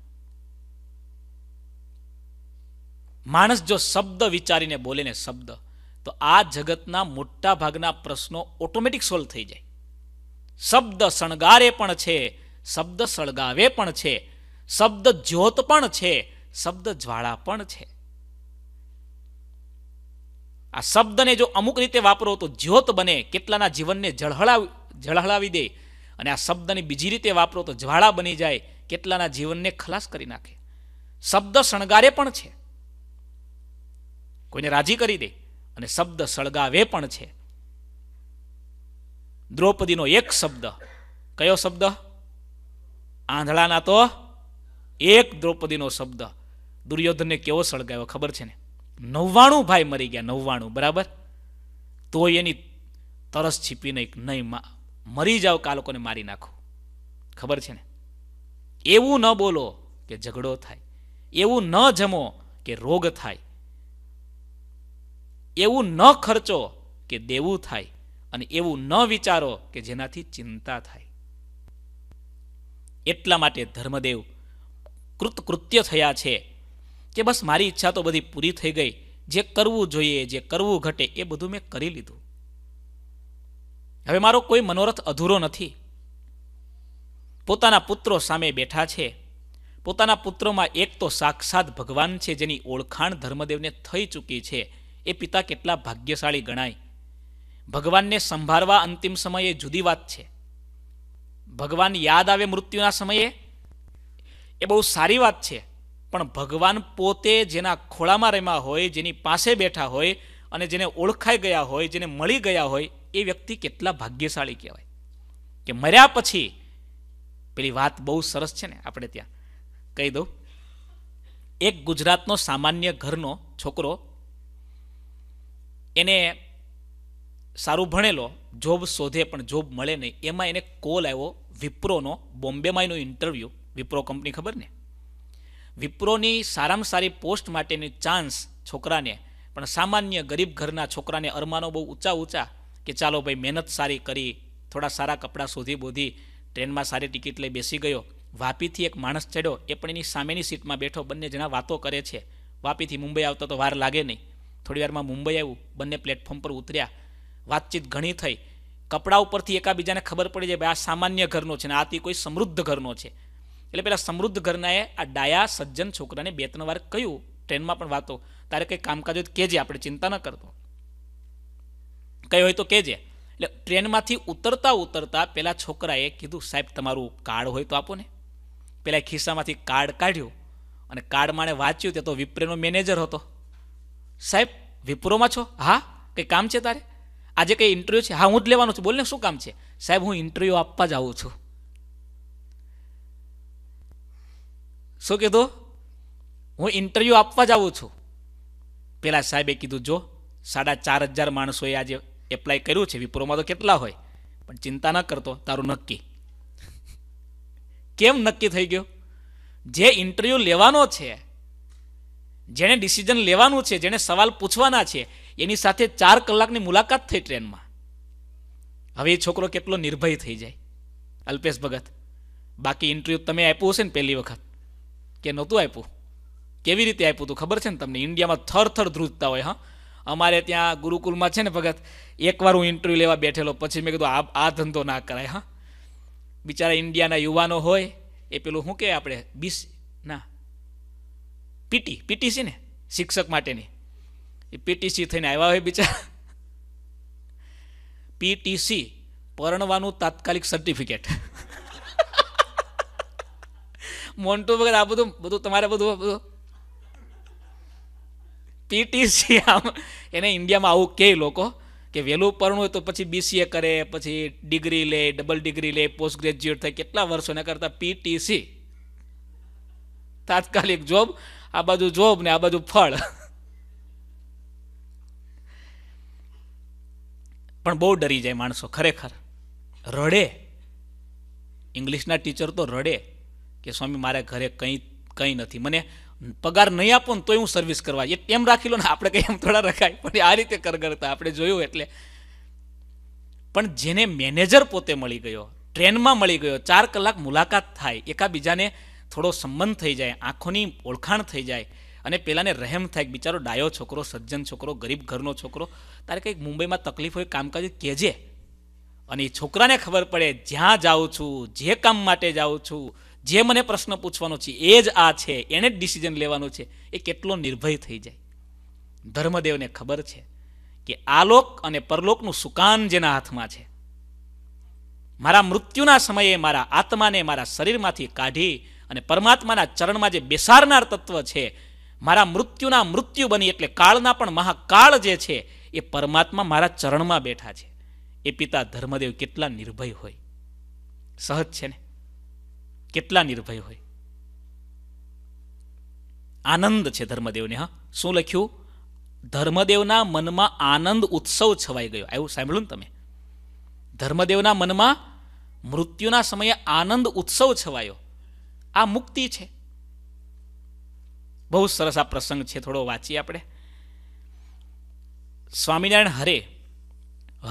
માણસ જો શબ્દ વિચારીને બોલે ને શબ્દ તો આ જગતના મોટા ભાગના પ્રશ્નો ઓટોમેટિક સોલ્વ થઈ જાય શબ્દ શણગારે પણ છે શબ્દ સળગાવે પણ છે શબ્દ જ્યોત પણ છે શબ્દ જ્વાળા પણ છે આ શબ્દને જો અમુક રીતે વાપરો તો જ્યોત બને કેટલાના જીવનને જળહળાવ જળહળાવી દે અને આ શબ્દને બીજી રીતે વાપરો તો જ્વાળા બની જાય કેટલાના જીવનને ખલાસ કરી નાખે શબ્દ શણગારે પણ છે કોઈને રાજી કરી દે અને શબ્દ સળગાવે પણ છે દ્રૌપદીનો એક શબ્દ કયો શબ્દ આંધળાના તો એક દ્રૌપદીનો શબ્દ દુર્યોધનને કેવો સળગાવ્યો ખબર છે ને નવ્વાણું ભાઈ મરી ગયા નવ્વાણું બરાબર તો એની તરસ છીપી નહીં નહીં મરી જાઓ કે આ લોકોને મારી નાખો ખબર છે ને એવું ન બોલો કે ઝઘડો થાય એવું ન જમો કે રોગ થાય એવું ન ખર્ચો કે દેવું થાય અને એવું ન વિચારો કે જેનાથી ચિંતા થાય એટલા માટે ધર્મદેવ કૃતકૃત્ય થયા છે કે બસ મારી ઈચ્છા તો બધી પૂરી થઈ ગઈ જે કરવું જોઈએ જે કરવું ઘટે એ બધું મેં કરી લીધું હવે મારો કોઈ મનોરથ અધૂરો નથી પોતાના પુત્રો સામે બેઠા છે પોતાના પુત્રોમાં એક તો સાક્ષાત ભગવાન છે જેની ઓળખાણ ધર્મદેવને થઈ ચૂકી છે એ પિતા કેટલા ભાગ્યશાળી ગણાય ભગવાનને સંભાળવા અંતિમ સમયે જુદી વાત છે ભગવાન યાદ આવે મૃત્યુના સમયે એ બહુ સારી વાત છે પણ ભગવાન પોતે જેના ખોળામાં રમ્યા હોય જેની પાસે બેઠા હોય અને જેને ઓળખાઈ ગયા હોય જેને મળી ગયા હોય એ વ્યક્તિ કેટલા ભાગ્યશાળી કહેવાય કે મર્યા પછી પેલી વાત બહુ સરસ છે ને આપણે ત્યાં કહી દઉં એક ગુજરાતનો સામાન્ય ઘરનો છોકરો એને સારું ભણેલો જોબ શોધે પણ જોબ મળે નહીં એમાં એને કોલ આવ્યો વિપ્રોનો બોમ્બેમાં એનું ઇન્ટરવ્યૂ વિપ્રો કંપની ખબર ને વિપ્રોની સારામાં સારી પોસ્ટ માટેની ચાન્સ છોકરાને પણ સામાન્ય ગરીબ ઘરના છોકરાને અરમાનો બહુ ઊંચા ઊંચા કે ચાલો ભાઈ મહેનત સારી કરી થોડા સારા કપડાં શોધી બોધી ટ્રેનમાં સારી ટિકિટ લઈ બેસી ગયો વાપીથી એક માણસ ચડ્યો એ પણ એની સામેની સીટમાં બેઠો બંને જણા વાતો કરે છે વાપીથી મુંબઈ આવતા તો વાર લાગે નહીં થોડીવારમાં મુંબઈ આવ્યું બંને પ્લેટફોર્મ પર ઉતર્યા વાતચીત ઘણી થઈ કપડાં ઉપરથી એકાબીજાને ખબર પડી જાય ભાઈ આ સામાન્ય ઘરનો છે ને આ તે કોઈ સમૃદ્ધ ઘરનો છે એટલે પેલા સમૃદ્ધ ઘરનાએ આ ડાયા સજ્જન છોકરાને બે ત્રણ વાર કહ્યું ટ્રેનમાં પણ વાતો તારે કંઈ કામકાજ હોય તો કહેજે આપણે ચિંતા ન કરતો કઈ હોય તો કહેજે એટલે ટ્રેનમાંથી ઉતરતા ઉતરતા પેલા છોકરાએ કીધું સાહેબ તમારું કાર્ડ હોય તો આપો ને પેલા ખિસ્સામાંથી કાર્ડ કાઢ્યું અને કાર્ડ માણે વાંચ્યું તે તો વિપ્રેનો મેનેજર હતો સાહેબ વિપ્રોમાં છો હા કંઈ કામ છે તારે આજે કંઈ ઇન્ટરવ્યૂ છે હા હું જ લેવાનો છું બોલને શું કામ છે સાહેબ હું ઇન્ટરવ્યૂ આપવા જ આવું છું શું કીધું હું ઇન્ટરવ્યૂ આપવા જ આવું છું પેલા સાહેબે કીધું જો સાડા ચાર હજાર માણસોએ આજે એપ્લાય કર્યું છે વિપ્રોમાં તો કેટલા હોય પણ ચિંતા ન કરતો તારું નક્કી કેમ નક્કી થઈ ગયો જે ઇન્ટરવ્યૂ લેવાનો છે જેણે ડિસિઝન લેવાનું છે જેણે સવાલ પૂછવાના છે એની સાથે ચાર કલાકની મુલાકાત થઈ ટ્રેનમાં હવે એ છોકરો કેટલો નિર્ભય થઈ જાય અલ્પેશ ભગત બાકી ઇન્ટરવ્યૂ તમે આપ્યું હશે ને પહેલી વખત કે નહોતું આપ્યું કેવી રીતે આપ્યું હતું ખબર છે ને તમને ઇન્ડિયામાં થર થર ધ્રુજતા હોય હા અમારે ત્યાં ગુરુકુલમાં છે ને ભગત એકવાર હું ઇન્ટરવ્યૂ લેવા બેઠેલો પછી મેં કીધું આ આ ધંધો ના કરાય હા બિચારા ઇન્ડિયાના યુવાનો હોય એ પેલું શું કહે આપણે બીસ ના પીટી પીટીસી ને શિક્ષક માટેની એ પીટીસી થઈને આવ્યા હોય બીજા પીટીસી પરણવાનું તાત્કાલિક સર્ટિફિકેટ મોન્ટુ વગર આ બધું બધું તમારે બધું બધું પીટીસી આમ એને ઇન્ડિયામાં આવું કહે લોકો કે વહેલું પરણું હોય તો પછી બીસીએ કરે પછી ડિગ્રી લે ડબલ ડિગ્રી લે પોસ્ટ ગ્રેજ્યુએટ થાય કેટલા વર્ષો એના કરતાં પીટીસી તાત્કાલિક જોબ આ બાજુ જોબ ને આ બાજુ ફળ પણ બહુ ડરી જાય માણસો ખરેખર રડે ઇંગ્લિશના ટીચર તો રડે કે સ્વામી મારે ઘરે કંઈ કંઈ નથી મને પગાર નહીં આપો ને તોય હું સર્વિસ કરવા એ એમ રાખી લો ને આપણે કંઈ એમ થોડા રખાય પણ આ રીતે કરગરતા આપણે જોયું એટલે પણ જેને મેનેજર પોતે મળી ગયો ટ્રેનમાં મળી ગયો ચાર કલાક મુલાકાત થાય એકાબીજાને થોડો સંબંધ થઈ જાય આંખોની ઓળખાણ થઈ જાય અને પેલાને રહેમ થાય બિચારો ડાયો છોકરો સજ્જન છોકરો ગરીબ ઘરનો છોકરો તારે કંઈક મુંબઈમાં તકલીફ હોય કામકાજ કહેજે અને એ છોકરાને ખબર પડે જ્યાં જાઉં છું જે કામ માટે જાઉં છું જે મને પ્રશ્ન પૂછવાનો છે એ જ આ છે એને જ ડિસિઝન લેવાનું છે એ કેટલો નિર્ભય થઈ જાય ધર્મદેવને ખબર છે કે આલોક અને પરલોકનું સુકાન જેના હાથમાં છે મારા મૃત્યુના સમયે મારા આત્માને મારા શરીરમાંથી કાઢી અને પરમાત્માના ચરણમાં જે બેસાડનાર તત્વ છે મારા મૃત્યુના મૃત્યુ બની એટલે કાળના પણ મહાકાળ જે છે એ પરમાત્મા મારા ચરણમાં બેઠા છે એ પિતા ધર્મદેવ કેટલા નિર્ભય હોય સહજ છે ને કેટલા નિર્ભય હોય આનંદ છે ધર્મદેવને હા શું લખ્યું ધર્મદેવના મનમાં આનંદ ઉત્સવ છવાઈ ગયો એવું સાંભળ્યું ને તમે ધર્મદેવના મનમાં મૃત્યુના સમયે આનંદ ઉત્સવ છવાયો આ મુક્તિ છે બહુ સરસ આ પ્રસંગ છે થોડો વાંચીએ આપણે સ્વામિનારાયણ હરે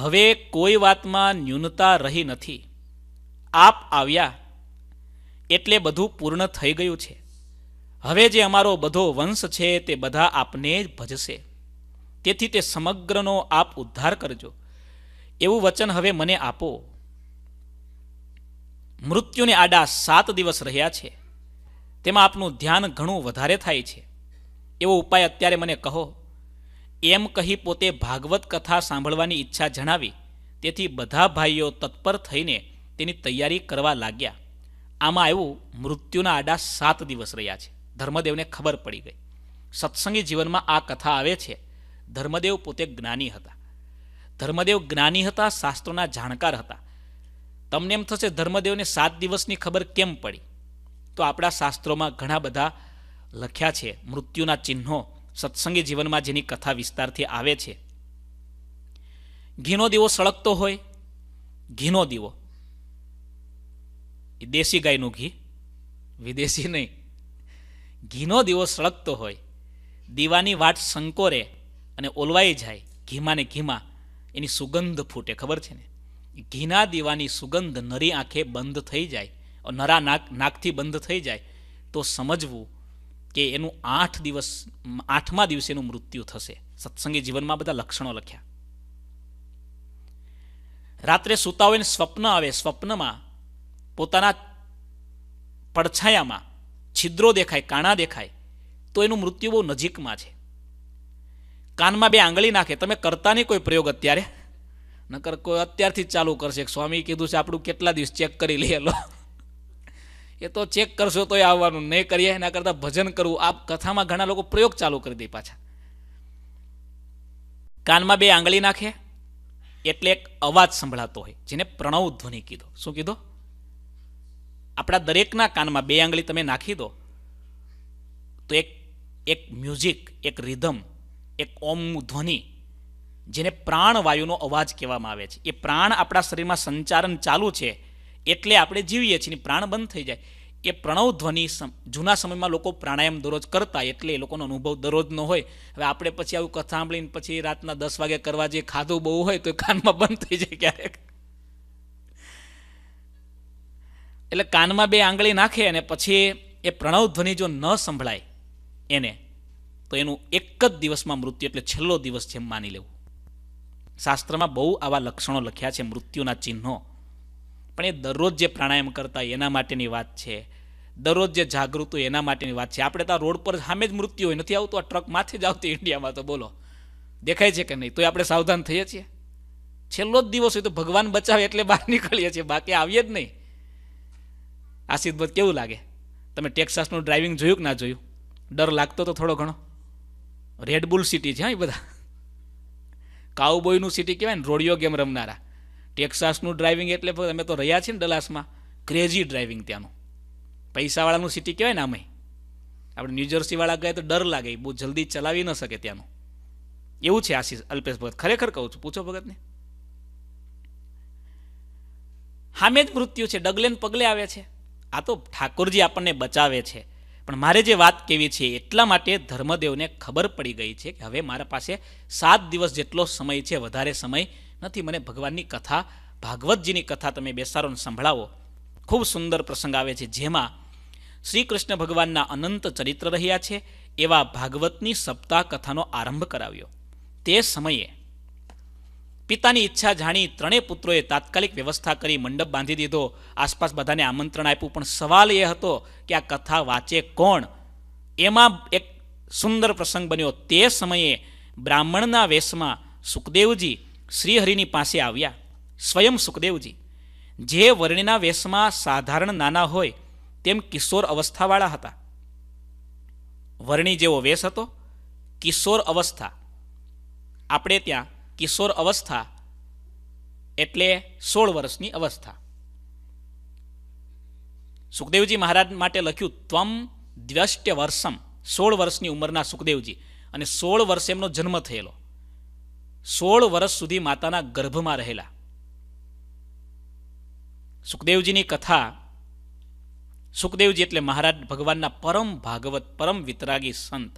હવે કોઈ વાતમાં ન્યૂનતા રહી નથી આપ આવ્યા એટલે બધું પૂર્ણ થઈ ગયું છે હવે જે અમારો બધો વંશ છે તે બધા આપને જ ભજશે તેથી તે સમગ્રનો આપ ઉદ્ધાર કરજો એવું વચન હવે મને આપો મૃત્યુને આડા સાત દિવસ રહ્યા છે તેમાં આપનું ધ્યાન ઘણું વધારે થાય છે એવો ઉપાય અત્યારે મને કહો એમ કહી પોતે ભાગવત કથા સાંભળવાની ઈચ્છા જણાવી તેથી બધા ભાઈઓ તત્પર થઈને તેની તૈયારી કરવા લાગ્યા આમાં એવું મૃત્યુના આડા સાત દિવસ રહ્યા છે ધર્મદેવને ખબર પડી ગઈ સત્સંગી જીવનમાં આ કથા આવે છે ધર્મદેવ પોતે જ્ઞાની હતા ધર્મદેવ જ્ઞાની હતા શાસ્ત્રોના જાણકાર હતા તમને એમ થશે ધર્મદેવને સાત દિવસની ખબર કેમ પડી તો આપણા શાસ્ત્રોમાં ઘણા બધા લખ્યા છે મૃત્યુના ચિહ્નો સત્સંગી જીવનમાં જેની કથા વિસ્તારથી આવે છે ઘીનો દીવો સળગતો હોય ઘીનો દીવો એ દેશી ગાયનું ઘી વિદેશી નહીં ઘીનો દીવો સળગતો હોય દીવાની વાટ સંકોરે અને ઓલવાઈ જાય ઘીમાને ઘીમા એની સુગંધ ફૂટે ખબર છે ને ઘીના દીવાની સુગંધ નરી આંખે બંધ થઈ જાય નરા નાક નાકથી બંધ થઈ જાય તો સમજવું કે એનું આઠ દિવસ આઠમા દિવસે એનું મૃત્યુ થશે સત્સંગી જીવનમાં બધા લક્ષણો લખ્યા રાત્રે સૂતા હોય ને સ્વપ્ન આવે સ્વપ્નમાં પોતાના પડછાયામાં છિદ્રો દેખાય કાણા દેખાય તો એનું મૃત્યુ બહુ નજીકમાં છે કાનમાં બે આંગળી નાખે તમે કરતા નહીં કોઈ પ્રયોગ અત્યારે નકર કોઈ અત્યારથી ચાલુ કરશે સ્વામી કીધું છે આપણું કેટલા દિવસ ચેક કરી લઈએ લો એ તો ચેક કરશો તો આવવાનું નહીં કરીએ એના કરતા ભજન કરવું આ કથામાં ઘણા લોકો પ્રયોગ ચાલુ કરી દે પાછા કાનમાં બે આંગળી નાખે એટલે એક અવાજ સંભળાતો હોય જેને પ્રણવ ધ્વનિ કીધો શું કીધો આપણા દરેકના કાનમાં બે આંગળી તમે નાખી દો તો એક એક મ્યુઝિક એક રિધમ એક ઓમ ધ્વનિ જેને પ્રાણવાયુનો અવાજ કહેવામાં આવે છે એ પ્રાણ આપણા શરીરમાં સંચાલન ચાલુ છે એટલે આપણે જીવીએ છીએ પ્રાણ બંધ થઈ જાય એ પ્રણવ ધ્વનિ જૂના સમયમાં લોકો પ્રાણાયામ દરરોજ કરતા એટલે એ લોકોનો અનુભવ દરરોજનો હોય હવે આપણે પછી આવું કથા સાંભળીને પછી રાતના દસ વાગે કરવા જે ખાધું બહુ હોય તો કાનમાં બંધ થઈ જાય ક્યારેક એટલે કાનમાં બે આંગળી નાખે અને પછી એ પ્રણવ ધ્વનિ જો ન સંભળાય એને તો એનું એક જ દિવસમાં મૃત્યુ એટલે છેલ્લો દિવસ જેમ માની લેવું શાસ્ત્રમાં બહુ આવા લક્ષણો લખ્યા છે મૃત્યુના ચિહ્નો પણ એ દરરોજ જે પ્રાણાયામ કરતા એના માટેની વાત છે દરરોજ જે જાગૃત હોય એના માટેની વાત છે આપણે તો રોડ પર સામે જ મૃત્યુ હોય નથી આવતું આ ટ્રક માથે જ આવતી ઇન્ડિયામાં તો બોલો દેખાય છે કે નહીં તો આપણે સાવધાન થઈએ છીએ છેલ્લો જ દિવસ હોય તો ભગવાન બચાવે એટલે બહાર નીકળીએ છીએ બાકી આવીએ જ નહીં આશિત કેવું લાગે તમે ટેક્સાસનું ડ્રાઇવિંગ જોયું કે ના જોયું ડર લાગતો તો થોડો ઘણો રેડબુલ સિટી છે હા એ બધા કાઉબોયનું સિટી કહેવાય ને રોડિયો ગેમ રમનારા ટેક્સાસનું ડ્રાઇવિંગ એટલે અમે તો રહ્યા છીએ ને ડલાસમાં ક્રેઝી ડ્રાઇવિંગ ત્યાંનું પૈસાવાળાનું સિટી કહેવાય ને અમે આપણે ન્યૂજર્સીવાળા ગયા તો ડર લાગે બહુ જલ્દી ચલાવી ન શકે ત્યાંનું એવું છે આશીષ અલ્પેશ ભગત ખરેખર કહું છું પૂછો ભગતને હામે જ મૃત્યુ છે ડગલે પગલે આવે છે આ તો ઠાકોરજી આપણને બચાવે છે પણ મારે જે વાત કેવી છે એટલા માટે ધર્મદેવને ખબર પડી ગઈ છે કે હવે મારા પાસે સાત દિવસ જેટલો સમય છે વધારે સમય નથી મને ભગવાનની કથા ભાગવતજીની કથા તમે બેસારોને સંભળાવો ખૂબ સુંદર પ્રસંગ આવે છે જેમાં શ્રી કૃષ્ણ ભગવાનના અનંત ચરિત્ર રહ્યા છે એવા ભાગવતની સપ્તાહ કથાનો આરંભ કરાવ્યો તે સમયે પિતાની ઈચ્છા જાણી ત્રણેય પુત્રોએ તાત્કાલિક વ્યવસ્થા કરી મંડપ બાંધી દીધો આસપાસ બધાને આમંત્રણ આપ્યું પણ સવાલ એ હતો કે આ કથા વાંચે કોણ એમાં એક સુંદર પ્રસંગ બન્યો તે સમયે બ્રાહ્મણના વેશમાં સુખદેવજી શ્રીહરિની પાસે આવ્યા સ્વયં સુખદેવજી જે વર્ણિના વેશમાં સાધારણ નાના હોય તેમ કિશોર અવસ્થાવાળા હતા વર્ણિ જેવો વેશ હતો કિશોર અવસ્થા આપણે ત્યાં કિશોર અવસ્થા એટલે સોળ વર્ષની અવસ્થા સુખદેવજી મહારાજ માટે લખ્યું ત્વમ દ્વ્યષ્ટ્ય વર્ષમ સોળ વર્ષની ઉંમરના સુખદેવજી અને સોળ વર્ષે એમનો જન્મ થયેલો સોળ વર્ષ સુધી માતાના ગર્ભમાં રહેલા સુખદેવજીની કથા સુખદેવજી એટલે મહારાજ ભગવાનના પરમ ભાગવત પરમ વિતરાગી સંત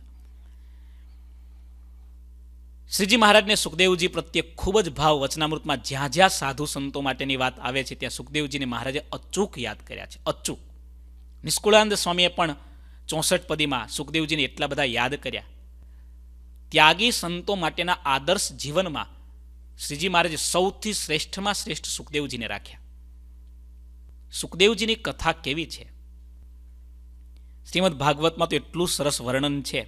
શ્રીજી મહારાજને સુખદેવજી પ્રત્યે ખૂબ જ ભાવ વચનામૃતમાં જ્યાં જ્યાં સાધુ સંતો માટેની વાત આવે છે ત્યાં સુખદેવજીને મહારાજે અચૂક યાદ કર્યા છે અચૂક નિષ્કુળાનંદ સ્વામીએ પણ ચોસઠ પદીમાં સુખદેવજીને એટલા બધા યાદ કર્યા ત્યાગી સંતો માટેના આદર્શ જીવનમાં શ્રીજી મહારાજે સૌથી શ્રેષ્ઠમાં શ્રેષ્ઠ સુખદેવજીને રાખ્યા સુખદેવજીની કથા કેવી છે શ્રીમદ ભાગવતમાં તો એટલું સરસ વર્ણન છે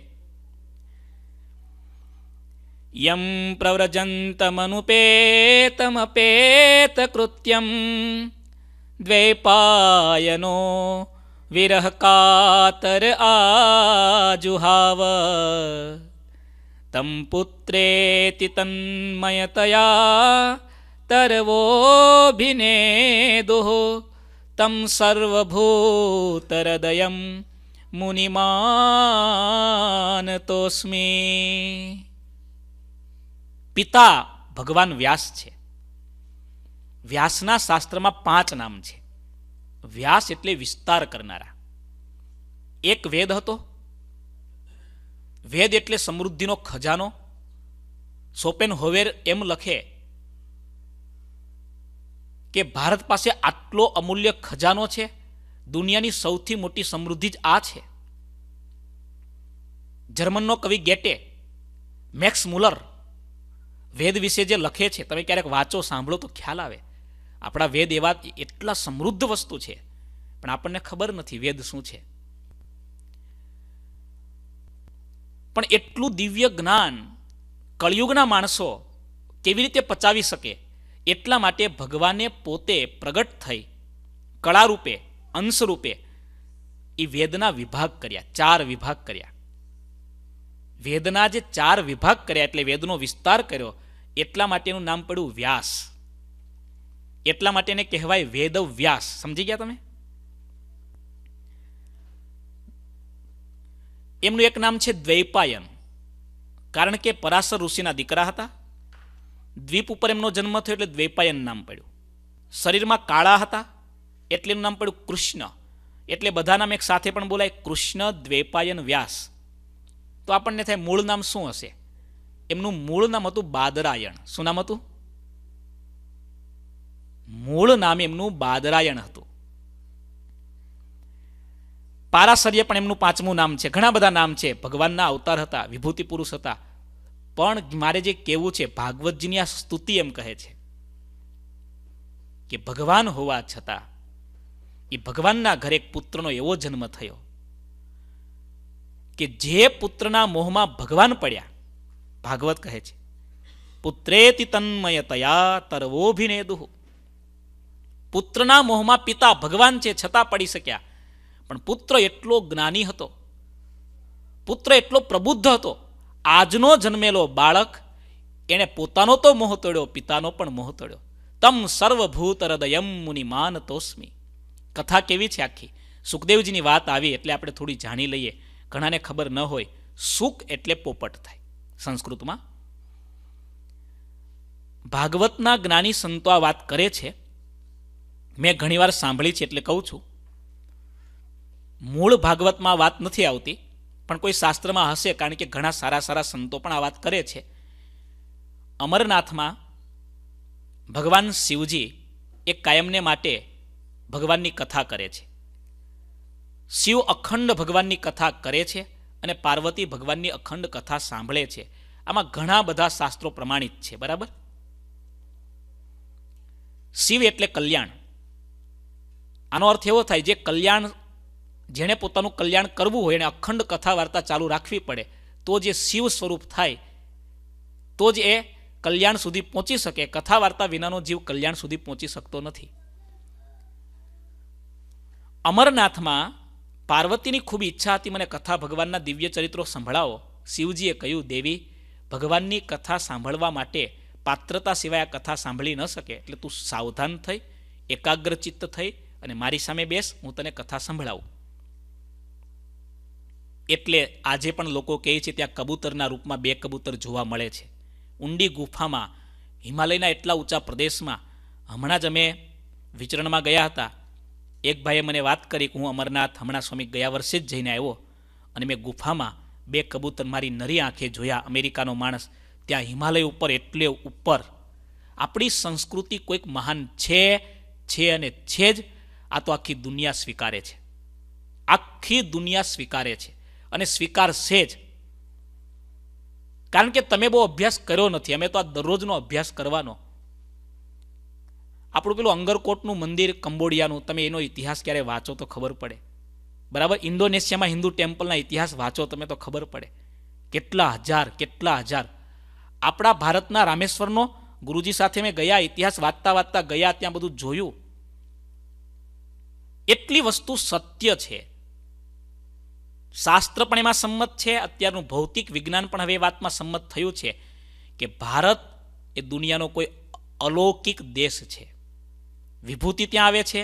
યમ પ્રવ્રજંતમનુપેતમપેત કૃત્યમ દ્વૈપાયનો વિરહ કાતર આજુહાવ तं पुत्रेति तन्मयतया तरवोऽभिनेदुः तं सर्वभूतहृदयं મુનિમાનતોસ્મિ પિતા ભગવાન વ્યાસ છે વ્યાસના શાસ્ત્રમાં પાંચ નામ છે વ્યાસ એટલે વિસ્તાર કરનારા એક વેદ હતો વેદ એટલે સમૃદ્ધિનો ખજાનો સોપેન હોવેર એમ લખે કે ભારત પાસે આટલો અમૂલ્ય ખજાનો છે દુનિયાની સૌથી મોટી સમૃદ્ધિ જ આ છે જર્મનનો કવિ ગેટે મેક્સ મુલર વેદ વિશે જે લખે છે તમે ક્યારેક વાંચો સાંભળો તો ખ્યાલ આવે આપણા વેદ એવા એટલા સમૃદ્ધ વસ્તુ છે પણ આપણને ખબર નથી વેદ શું છે પણ એટલું દિવ્ય જ્ઞાન કળિયુગના માણસો કેવી રીતે પચાવી શકે એટલા માટે ભગવાને પોતે પ્રગટ થઈ કળારૂપે અંશરૂપે એ વેદના વિભાગ કર્યા ચાર વિભાગ કર્યા વેદના જે ચાર વિભાગ કર્યા એટલે વેદનો વિસ્તાર કર્યો એટલા માટેનું નામ પડ્યું વ્યાસ એટલા માટેને કહેવાય વેદવ વ્યાસ સમજી ગયા તમે એમનું એક નામ છે દ્વૈપાયન કારણ કે પરાશર ઋષિના દીકરા હતા દ્વીપ ઉપર એમનો જન્મ થયો એટલે દ્વૈપાયન નામ પડ્યું શરીરમાં કાળા હતા એટલે એનું નામ પડ્યું કૃષ્ણ એટલે બધા નામ એક સાથે પણ બોલાય કૃષ્ણ દ્વૈપાયન વ્યાસ તો આપણને થાય મૂળ નામ શું હશે એમનું મૂળ નામ હતું બાદરાયણ શું નામ હતું મૂળ નામ એમનું બાદરાયણ હતું પારાસર્ય પણ એમનું પાંચમું નામ છે ઘણા બધા નામ છે ભગવાનના અવતાર હતા વિભૂતિ પુરુષ હતા પણ મારે જે કહેવું છે ભાગવતજીની આ સ્તુતિ એમ કહે છે કે ભગવાન હોવા છતાં એ ભગવાનના ઘરે એક પુત્રનો એવો જન્મ થયો કે જે પુત્રના મોહમાં ભગવાન પડ્યા ભાગવત કહે છે પુત્રે તન્મય તયા તરવોભિને તરવોભિનેદુ પુત્રના મોહમાં પિતા ભગવાન છે છતાં પડી શક્યા પણ પુત્ર એટલો જ્ઞાની હતો પુત્ર એટલો પ્રબુદ્ધ હતો આજનો જન્મેલો બાળક એણે પોતાનો તો મોહ તોડ્યો પિતાનો પણ મોહ તોડ્યો તમ સર્વભૂત હૃદયમ મુનિમાન તોસ્મી કથા કેવી છે આખી સુખદેવજીની વાત આવી એટલે આપણે થોડી જાણી લઈએ ઘણાને ખબર ન હોય સુખ એટલે પોપટ થાય સંસ્કૃતમાં ભાગવતના જ્ઞાની સંતો આ વાત કરે છે મેં ઘણીવાર સાંભળી છે એટલે કહું છું મૂળ ભાગવતમાં વાત નથી આવતી પણ કોઈ શાસ્ત્રમાં હશે કારણ કે ઘણા સારા સારા સંતો પણ આ વાત કરે છે અમરનાથમાં ભગવાન શિવજી એ કાયમને માટે ભગવાનની કથા કરે છે શિવ અખંડ ભગવાનની કથા કરે છે અને પાર્વતી ભગવાનની અખંડ કથા સાંભળે છે આમાં ઘણા બધા શાસ્ત્રો પ્રમાણિત છે બરાબર શિવ એટલે કલ્યાણ આનો અર્થ એવો થાય જે કલ્યાણ જેણે પોતાનું કલ્યાણ કરવું હોય એને અખંડ કથા વાર્તા ચાલુ રાખવી પડે તો જે શિવ સ્વરૂપ થાય તો જ એ કલ્યાણ સુધી પહોંચી શકે કથા વાર્તા વિનાનો જીવ કલ્યાણ સુધી પહોંચી શકતો નથી અમરનાથમાં પાર્વતીની ખૂબ ઈચ્છા હતી મને કથા ભગવાનના દિવ્ય ચરિત્રો સંભળાવો શિવજીએ કહ્યું દેવી ભગવાનની કથા સાંભળવા માટે પાત્રતા સિવાય આ કથા સાંભળી ન શકે એટલે તું સાવધાન થઈ એકાગ્રચિત્ત થઈ અને મારી સામે બેસ હું તને કથા સંભળાવું એટલે આજે પણ લોકો કહે છે ત્યાં કબૂતરના રૂપમાં બે કબૂતર જોવા મળે છે ઊંડી ગુફામાં હિમાલયના એટલા ઊંચા પ્રદેશમાં હમણાં જ અમે વિચરણમાં ગયા હતા એક ભાઈએ મને વાત કરી કે હું અમરનાથ હમણાં સ્વામી ગયા વર્ષે જ જઈને આવ્યો અને મેં ગુફામાં બે કબૂતર મારી નરી આંખે જોયા અમેરિકાનો માણસ ત્યાં હિમાલય ઉપર એટલે ઉપર આપણી સંસ્કૃતિ કોઈક મહાન છે છે અને છે જ આ તો આખી દુનિયા સ્વીકારે છે આખી દુનિયા સ્વીકારે છે અને સ્વીકારશે જ કારણ કે તમે બહુ અભ્યાસ કર્યો નથી અમે તો આ દરરોજનો અભ્યાસ કરવાનો આપણું પેલું અંગરકોટનું મંદિર કંબોડિયાનું તમે એનો ઇતિહાસ ક્યારે વાંચો તો ખબર પડે બરાબર ઇન્ડોનેશિયામાં હિન્દુ ટેમ્પલના ઇતિહાસ વાંચો તમે તો ખબર પડે કેટલા હજાર કેટલા હજાર આપણા ભારતના રામેશ્વરનો ગુરુજી સાથે મેં ગયા ઇતિહાસ વાંચતા વાંચતા ગયા ત્યાં બધું જોયું એટલી વસ્તુ સત્ય છે શાસ્ત્ર પણ એમાં સંમત છે અત્યારનું ભૌતિક વિજ્ઞાન પણ હવે વાતમાં સંમત થયું છે કે ભારત એ દુનિયાનો કોઈ અલૌકિક દેશ છે વિભૂતિ ત્યાં આવે છે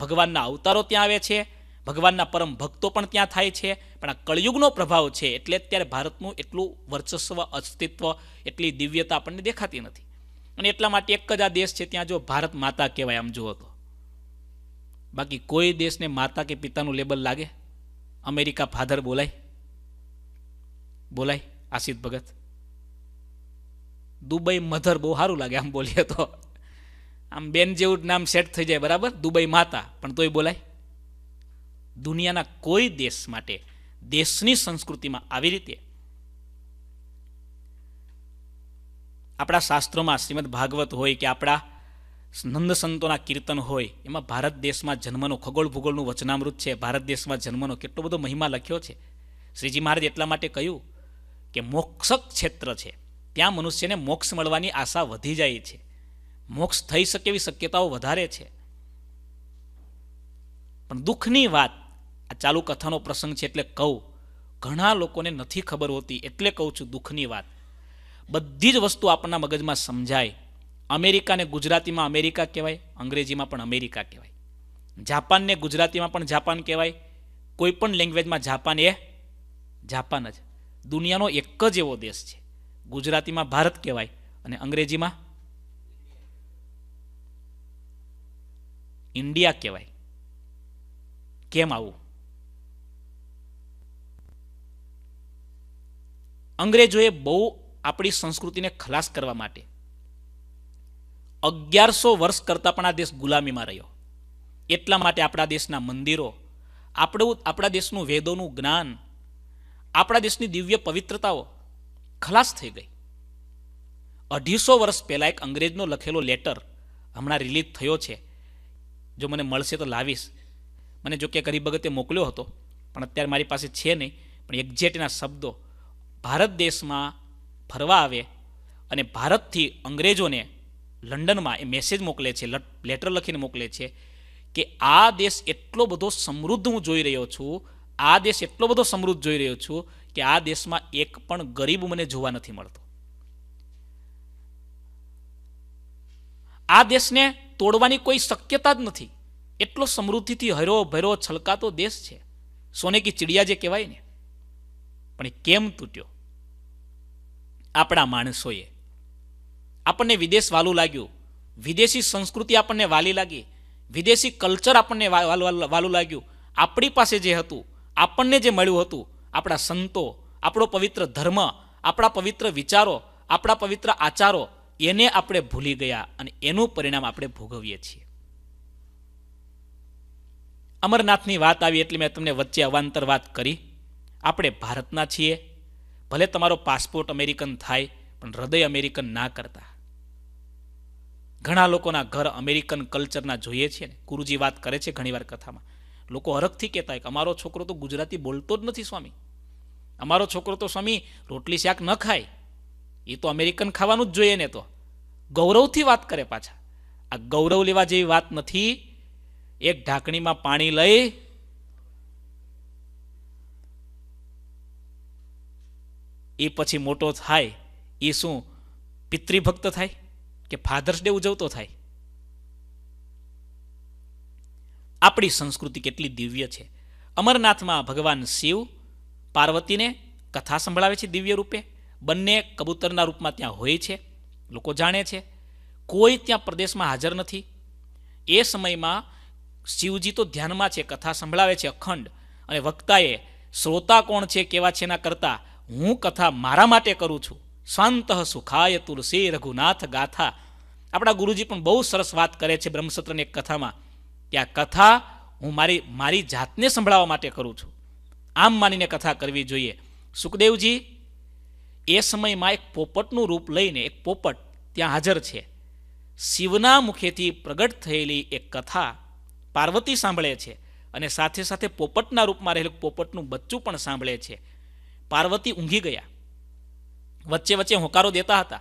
ભગવાનના અવતારો ત્યાં આવે છે ભગવાનના પરમ ભક્તો પણ ત્યાં થાય છે પણ આ કળયુગનો પ્રભાવ છે એટલે અત્યારે ભારતનું એટલું વર્ચસ્વ અસ્તિત્વ એટલી દિવ્યતા આપણને દેખાતી નથી અને એટલા માટે એક જ આ દેશ છે ત્યાં જો ભારત માતા કહેવાય આમ જુઓ તો બાકી કોઈ દેશને માતા કે પિતાનું લેબલ લાગે અમેરિકા ફાધર બોલાય બોલાય આશિદ ભગત દુબઈ મધર બહુ સારું લાગે આમ બોલીએ તો આમ બેન જેવું નામ સેટ થઈ જાય બરાબર દુબઈ માતા પણ તોય બોલાય દુનિયાના કોઈ દેશ માટે દેશની સંસ્કૃતિમાં આવી રીતે આપણા શાસ્ત્રોમાં શ્રીમદ ભાગવત હોય કે આપણા નંદ સંતોના કીર્તન હોય એમાં ભારત દેશમાં જન્મનો ખગોળ ભૂગોળનું વચનામૃત છે ભારત દેશમાં જન્મનો કેટલો બધો મહિમા લખ્યો છે શ્રીજી મહારાજ એટલા માટે કહ્યું કે મોક્ષક ક્ષેત્ર છે ત્યાં મનુષ્યને મોક્ષ મળવાની આશા વધી જાય છે મોક્ષ થઈ શકે એવી શક્યતાઓ વધારે છે પણ દુઃખની વાત આ ચાલુ કથાનો પ્રસંગ છે એટલે કહું ઘણા લોકોને નથી ખબર હોતી એટલે કહું છું દુઃખની વાત બધી જ વસ્તુ આપણા મગજમાં સમજાય અમેરિકાને ગુજરાતીમાં અમેરિકા કહેવાય અંગ્રેજીમાં પણ અમેરિકા કહેવાય જાપાનને ગુજરાતીમાં પણ જાપાન કહેવાય કોઈ પણ લેંગ્વેજમાં જાપાન એ જાપાન જ દુનિયાનો એક જ એવો દેશ છે ગુજરાતીમાં ભારત કહેવાય અને અંગ્રેજીમાં ઇન્ડિયા કહેવાય કેમ આવું અંગ્રેજોએ બહુ આપણી સંસ્કૃતિને ખલાસ કરવા માટે અગિયારસો વર્ષ કરતાં પણ આ દેશ ગુલામીમાં રહ્યો એટલા માટે આપણા દેશના મંદિરો આપણું આપણા દેશનું વેદોનું જ્ઞાન આપણા દેશની દિવ્ય પવિત્રતાઓ ખલાસ થઈ ગઈ અઢીસો વર્ષ પહેલાં એક અંગ્રેજનો લખેલો લેટર હમણાં રિલીઝ થયો છે જો મને મળશે તો લાવીશ મને જો કે ગરીબ વખતે મોકલ્યો હતો પણ અત્યારે મારી પાસે છે નહીં પણ એક્ઝેક્ટના શબ્દો ભારત દેશમાં ફરવા આવે અને ભારતથી અંગ્રેજોને લંડનમાં એ મેસેજ મોકલે છે લેટર લખીને મોકલે છે કે આ દેશ એટલો બધો સમૃદ્ધ હું જોઈ રહ્યો છું આ દેશ એટલો બધો સમૃદ્ધ જોઈ રહ્યો છું કે આ દેશમાં એક પણ ગરીબ મને જોવા નથી મળતો આ દેશને તોડવાની કોઈ શક્યતા જ નથી એટલો સમૃદ્ધિથી હરો ભરો છલકાતો દેશ છે સોને કી ચીડિયા જે કહેવાય ને પણ કેમ તૂટ્યો આપણા માણસોએ આપણને વિદેશ વાલું લાગ્યું વિદેશી સંસ્કૃતિ આપણને વાલી લાગી વિદેશી કલ્ચર આપણને વાલું લાગ્યું આપણી પાસે જે હતું આપણને જે મળ્યું હતું આપણા સંતો આપણો પવિત્ર ધર્મ આપણા પવિત્ર વિચારો આપણા પવિત્ર આચારો એને આપણે ભૂલી ગયા અને એનું પરિણામ આપણે ભોગવીએ છીએ અમરનાથની વાત આવી એટલે મેં તમને વચ્ચે અવાંતર વાત કરી આપણે ભારતના છીએ ભલે તમારો પાસપોર્ટ અમેરિકન થાય પણ હૃદય અમેરિકન ના કરતા ઘણા લોકોના ઘર અમેરિકન કલ્ચરના જોઈએ છીએ ને ગુરુજી વાત કરે છે ઘણીવાર કથામાં લોકો હરખથી કહેતા હોય કે અમારો છોકરો તો ગુજરાતી બોલતો જ નથી સ્વામી અમારો છોકરો તો સ્વામી રોટલી શાક ન ખાય એ તો અમેરિકન ખાવાનું જ જોઈએ ને તો ગૌરવથી વાત કરે પાછા આ ગૌરવ લેવા જેવી વાત નથી એક ઢાંકણીમાં પાણી લઈ એ પછી મોટો થાય એ શું પિતૃભક્ત થાય કે ફાધર્સ ડે ઉજવતો થાય આપણી સંસ્કૃતિ કેટલી દિવ્ય છે અમરનાથમાં ભગવાન શિવ પાર્વતીને કથા સંભળાવે છે દિવ્ય રૂપે બંને કબૂતરના રૂપમાં ત્યાં હોય છે લોકો જાણે છે કોઈ ત્યાં પ્રદેશમાં હાજર નથી એ સમયમાં શિવજી તો ધ્યાનમાં છે કથા સંભળાવે છે અખંડ અને વક્તાએ શ્રોતા કોણ છે કેવા છે એના કરતાં હું કથા મારા માટે કરું છું સ્વાંત સુખાય તુલસી રઘુનાથ ગાથા આપણા ગુરુજી પણ બહુ સરસ વાત કરે છે બ્રહ્મસૂત્રની એક કથામાં કે આ કથા હું મારી મારી જાતને સંભળાવવા માટે કરું છું આમ માનીને કથા કરવી જોઈએ સુખદેવજી એ સમયમાં એક પોપટનું રૂપ લઈને એક પોપટ ત્યાં હાજર છે શિવના મુખેથી પ્રગટ થયેલી એક કથા પાર્વતી સાંભળે છે અને સાથે સાથે પોપટના રૂપમાં રહેલું પોપટનું બચ્ચું પણ સાંભળે છે પાર્વતી ઊંઘી ગયા વચ્ચે વચ્ચે હોંકારો દેતા હતા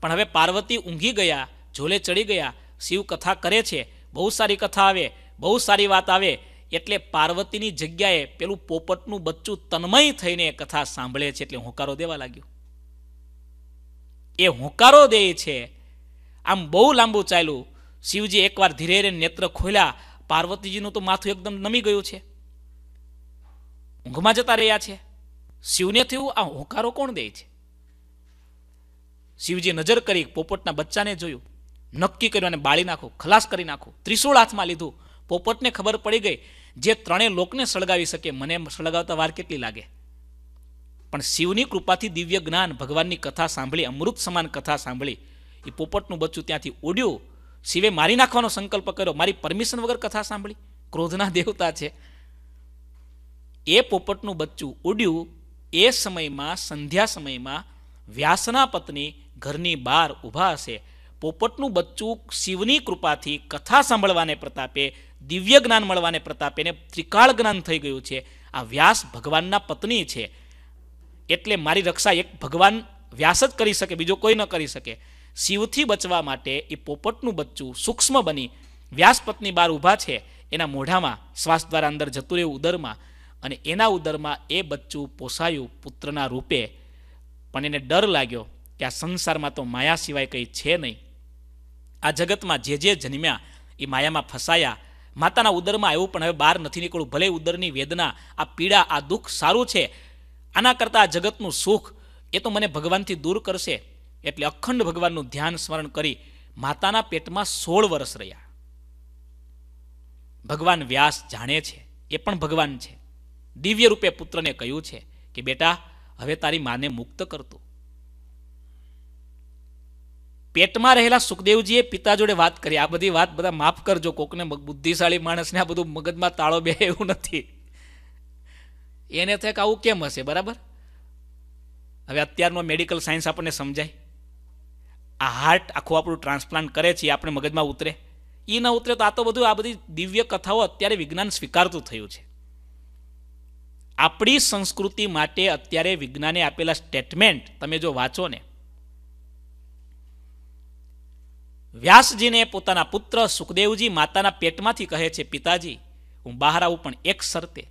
પણ હવે પાર્વતી ઊંઘી ગયા ઝોલે ચડી ગયા શિવ કથા કરે છે બહુ સારી કથા આવે બહુ સારી વાત આવે એટલે પાર્વતીની જગ્યાએ પેલું પોપટનું બચ્ચું તન્મય થઈને કથા સાંભળે છે એટલે હોંકારો દેવા લાગ્યો એ હોંકારો દે છે આમ બહુ લાંબુ ચાલ્યું શિવજી એકવાર ધીરે નેત્ર ખોલ્યા પાર્વતીજીનું તો માથું એકદમ નમી ગયું છે ઊંઘમાં જતા રહ્યા છે શિવને થયું આ હોંકારો કોણ દે છે શિવજીએ નજર કરી પોપટના બચ્ચાને જોયું નક્કી કર્યું અને બાળી નાખો ખલાસ કરી નાખો ત્રિશુળ હાથમાં લીધું પોપટને ખબર પડી ગઈ જે ત્રણેય લોકને સળગાવી શકે મને સળગાવતા વાર કેટલી લાગે પણ શિવની કૃપાથી દિવ્ય જ્ઞાન ભગવાનની કથા સાંભળી અમૃત સમાન કથા સાંભળી એ પોપટનું બચ્ચું ત્યાંથી ઉડ્યું શિવે મારી નાખવાનો સંકલ્પ કર્યો મારી પરમિશન વગર કથા સાંભળી ક્રોધના દેવતા છે એ પોપટનું બચ્ચું ઉડ્યું એ સમયમાં સંધ્યા સમયમાં વ્યાસના પત્ની ઘરની બહાર ઊભા હશે પોપટનું બચ્ચું શિવની કૃપાથી કથા સાંભળવાને પ્રતાપે દિવ્ય જ્ઞાન મળવાને પ્રતાપે એને ત્રિકાળ જ્ઞાન થઈ ગયું છે આ વ્યાસ ભગવાનના પત્ની છે એટલે મારી રક્ષા એક ભગવાન વ્યાસ જ કરી શકે બીજો કોઈ ન કરી શકે શિવથી બચવા માટે એ પોપટનું બચ્ચું સૂક્ષ્મ બની વ્યાસ પત્ની બહાર ઊભા છે એના મોઢામાં શ્વાસ દ્વારા અંદર જતું રહ્યું ઉદરમાં અને એના ઉદરમાં એ બચ્ચું પોસાયું પુત્રના રૂપે પણ એને ડર લાગ્યો કે આ સંસારમાં તો માયા સિવાય કંઈ છે નહીં આ જગતમાં જે જે જન્મ્યા એ માયામાં ફસાયા માતાના ઉદરમાં આવ્યું પણ હવે બહાર નથી નીકળવું ભલે ઉદરની વેદના આ પીડા આ દુઃખ સારું છે આના કરતાં આ જગતનું સુખ એ તો મને ભગવાનથી દૂર કરશે એટલે અખંડ ભગવાનનું ધ્યાન સ્મરણ કરી માતાના પેટમાં સોળ વર્ષ રહ્યા ભગવાન વ્યાસ જાણે છે એ પણ ભગવાન છે દિવ્ય રૂપે પુત્રને કહ્યું છે કે બેટા હવે તારી માને મુક્ત કરતો પેટમાં રહેલા સુખદેવજીએ પિતા જોડે વાત કરી આ બધી વાત બધા માફ કરજો કોકને બુદ્ધિશાળી માણસને આ બધું મગજમાં તાળો બે એવું નથી એને થાય કે આવું કેમ હશે બરાબર હવે અત્યારનો મેડિકલ સાયન્સ આપણને સમજાય આ હાર્ટ આખું આપણું ટ્રાન્સપ્લાન્ટ કરે છે આપણે મગજમાં ઉતરે એ ન ઉતરે તો આ તો બધું આ બધી દિવ્ય કથાઓ અત્યારે વિજ્ઞાન સ્વીકારતું થયું છે આપણી સંસ્કૃતિ માટે અત્યારે વિજ્ઞાને આપેલા સ્ટેટમેન્ટ તમે જો વાંચો ને વ્યાસજીને પોતાના પુત્ર સુખદેવજી માતાના પેટમાંથી કહે છે પિતાજી હું બહાર આવું પણ એક શરતે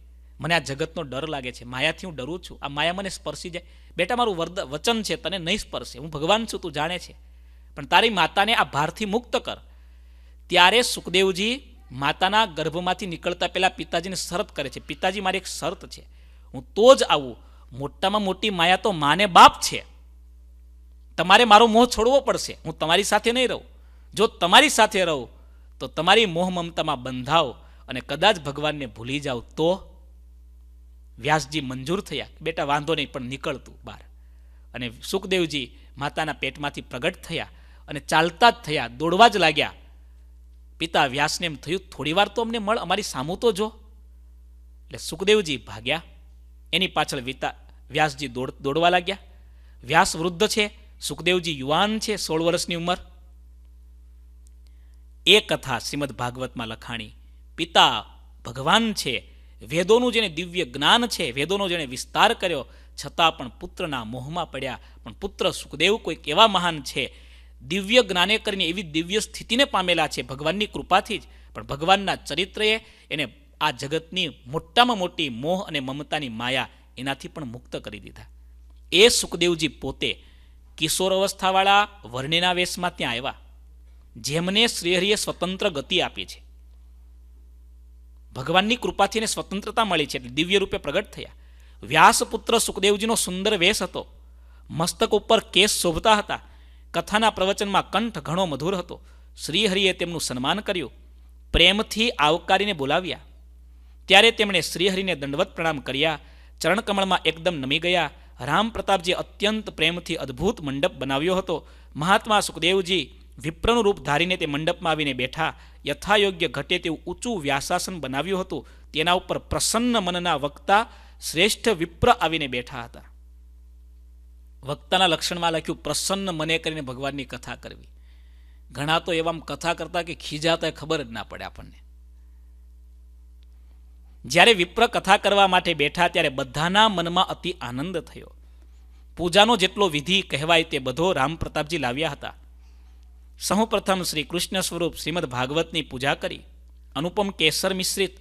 મને આ જગતનો ડર લાગે છે માયાથી હું ડરું છું આ માયા મને સ્પર્શી જાય બેટા મારું વર્દ વચન છે તને નહીં સ્પર્શે હું ભગવાન છું તું જાણે છે પણ તારી માતાને આ ભારથી મુક્ત કર ત્યારે સુખદેવજી માતાના ગર્ભમાંથી નીકળતા પહેલાં પિતાજીને શરત કરે છે પિતાજી મારી એક શરત છે હું તો જ આવું મોટામાં મોટી માયા તો માને બાપ છે તમારે મારો મોહ છોડવો પડશે હું તમારી સાથે નહીં રહું જો તમારી સાથે રહું તો તમારી મોહ મમતામાં બંધાવ અને કદાચ ભગવાનને ભૂલી જાઓ તો વ્યાસજી મંજૂર થયા બેટા વાંધો નહીં પણ નીકળતું બહાર અને સુખદેવજી માતાના પેટમાંથી પ્રગટ થયા અને ચાલતા જ થયા દોડવા જ લાગ્યા પિતા વ્યાસને એમ થયું થોડી વાર તો અમને મળ અમારી સામું તો જો એટલે સુખદેવજી ભાગ્યા એની પાછળ વિતા વ્યાસજી દોડ દોડવા લાગ્યા વ્યાસ વૃદ્ધ છે સુખદેવજી યુવાન છે સોળ વર્ષની ઉંમર એ કથા શ્રીમદ ભાગવતમાં લખાણી પિતા ભગવાન છે વેદોનું જેને દિવ્ય જ્ઞાન છે વેદોનો જેણે વિસ્તાર કર્યો છતાં પણ પુત્રના મોહમાં પડ્યા પણ પુત્ર સુખદેવ કોઈક એવા મહાન છે દિવ્ય જ્ઞાને કરીને એવી દિવ્ય સ્થિતિને પામેલા છે ભગવાનની કૃપાથી જ પણ ભગવાનના ચરિત્રએ એને આ જગતની મોટામાં મોટી મોહ અને મમતાની માયા એનાથી પણ મુક્ત કરી દીધા એ સુખદેવજી પોતે કિશોર અવસ્થાવાળા વર્ણિના વેશમાં ત્યાં આવ્યા જેમને શ્રીહરિએ સ્વતંત્ર ગતિ આપી છે ભગવાનની કૃપાથી એને સ્વતંત્રતા મળી છે એટલે દિવ્ય રૂપે પ્રગટ થયા વ્યાસપુત્ર સુખદેવજીનો સુંદર વેશ હતો મસ્તક ઉપર કેસ શોભતા હતા કથાના પ્રવચનમાં કંઠ ઘણો મધુર હતો શ્રીહરિએ તેમનું સન્માન કર્યું પ્રેમથી આવકારીને બોલાવ્યા ત્યારે તેમણે શ્રીહરિને દંડવત પ્રણામ કર્યા ચરણકમળમાં એકદમ નમી ગયા રામ પ્રતાપજી અત્યંત પ્રેમથી અદ્ભુત મંડપ બનાવ્યો હતો મહાત્મા સુખદેવજી વિપ્રનું રૂપ ધારીને તે મંડપમાં આવીને બેઠા યથાયોગ્ય ઘટે તેવું ઊંચું વ્યાસાસન બનાવ્યું હતું તેના ઉપર પ્રસન્ન મનના વક્તા શ્રેષ્ઠ વિપ્ર આવીને બેઠા હતા વક્તાના લક્ષણમાં લખ્યું પ્રસન્ન મને કરીને ભગવાનની કથા કરવી ઘણા તો એવા કથા કરતા કે ખીજાતા ખબર જ ના પડે આપણને જ્યારે વિપ્ર કથા કરવા માટે બેઠા ત્યારે બધાના મનમાં અતિ આનંદ થયો પૂજાનો જેટલો વિધિ કહેવાય તે બધો રામ પ્રતાપજી લાવ્યા હતા સૌપ્રથમ શ્રી કૃષ્ણ સ્વરૂપ શ્રીમદ ભાગવતની પૂજા કરી અનુપમ કેસર મિશ્રિત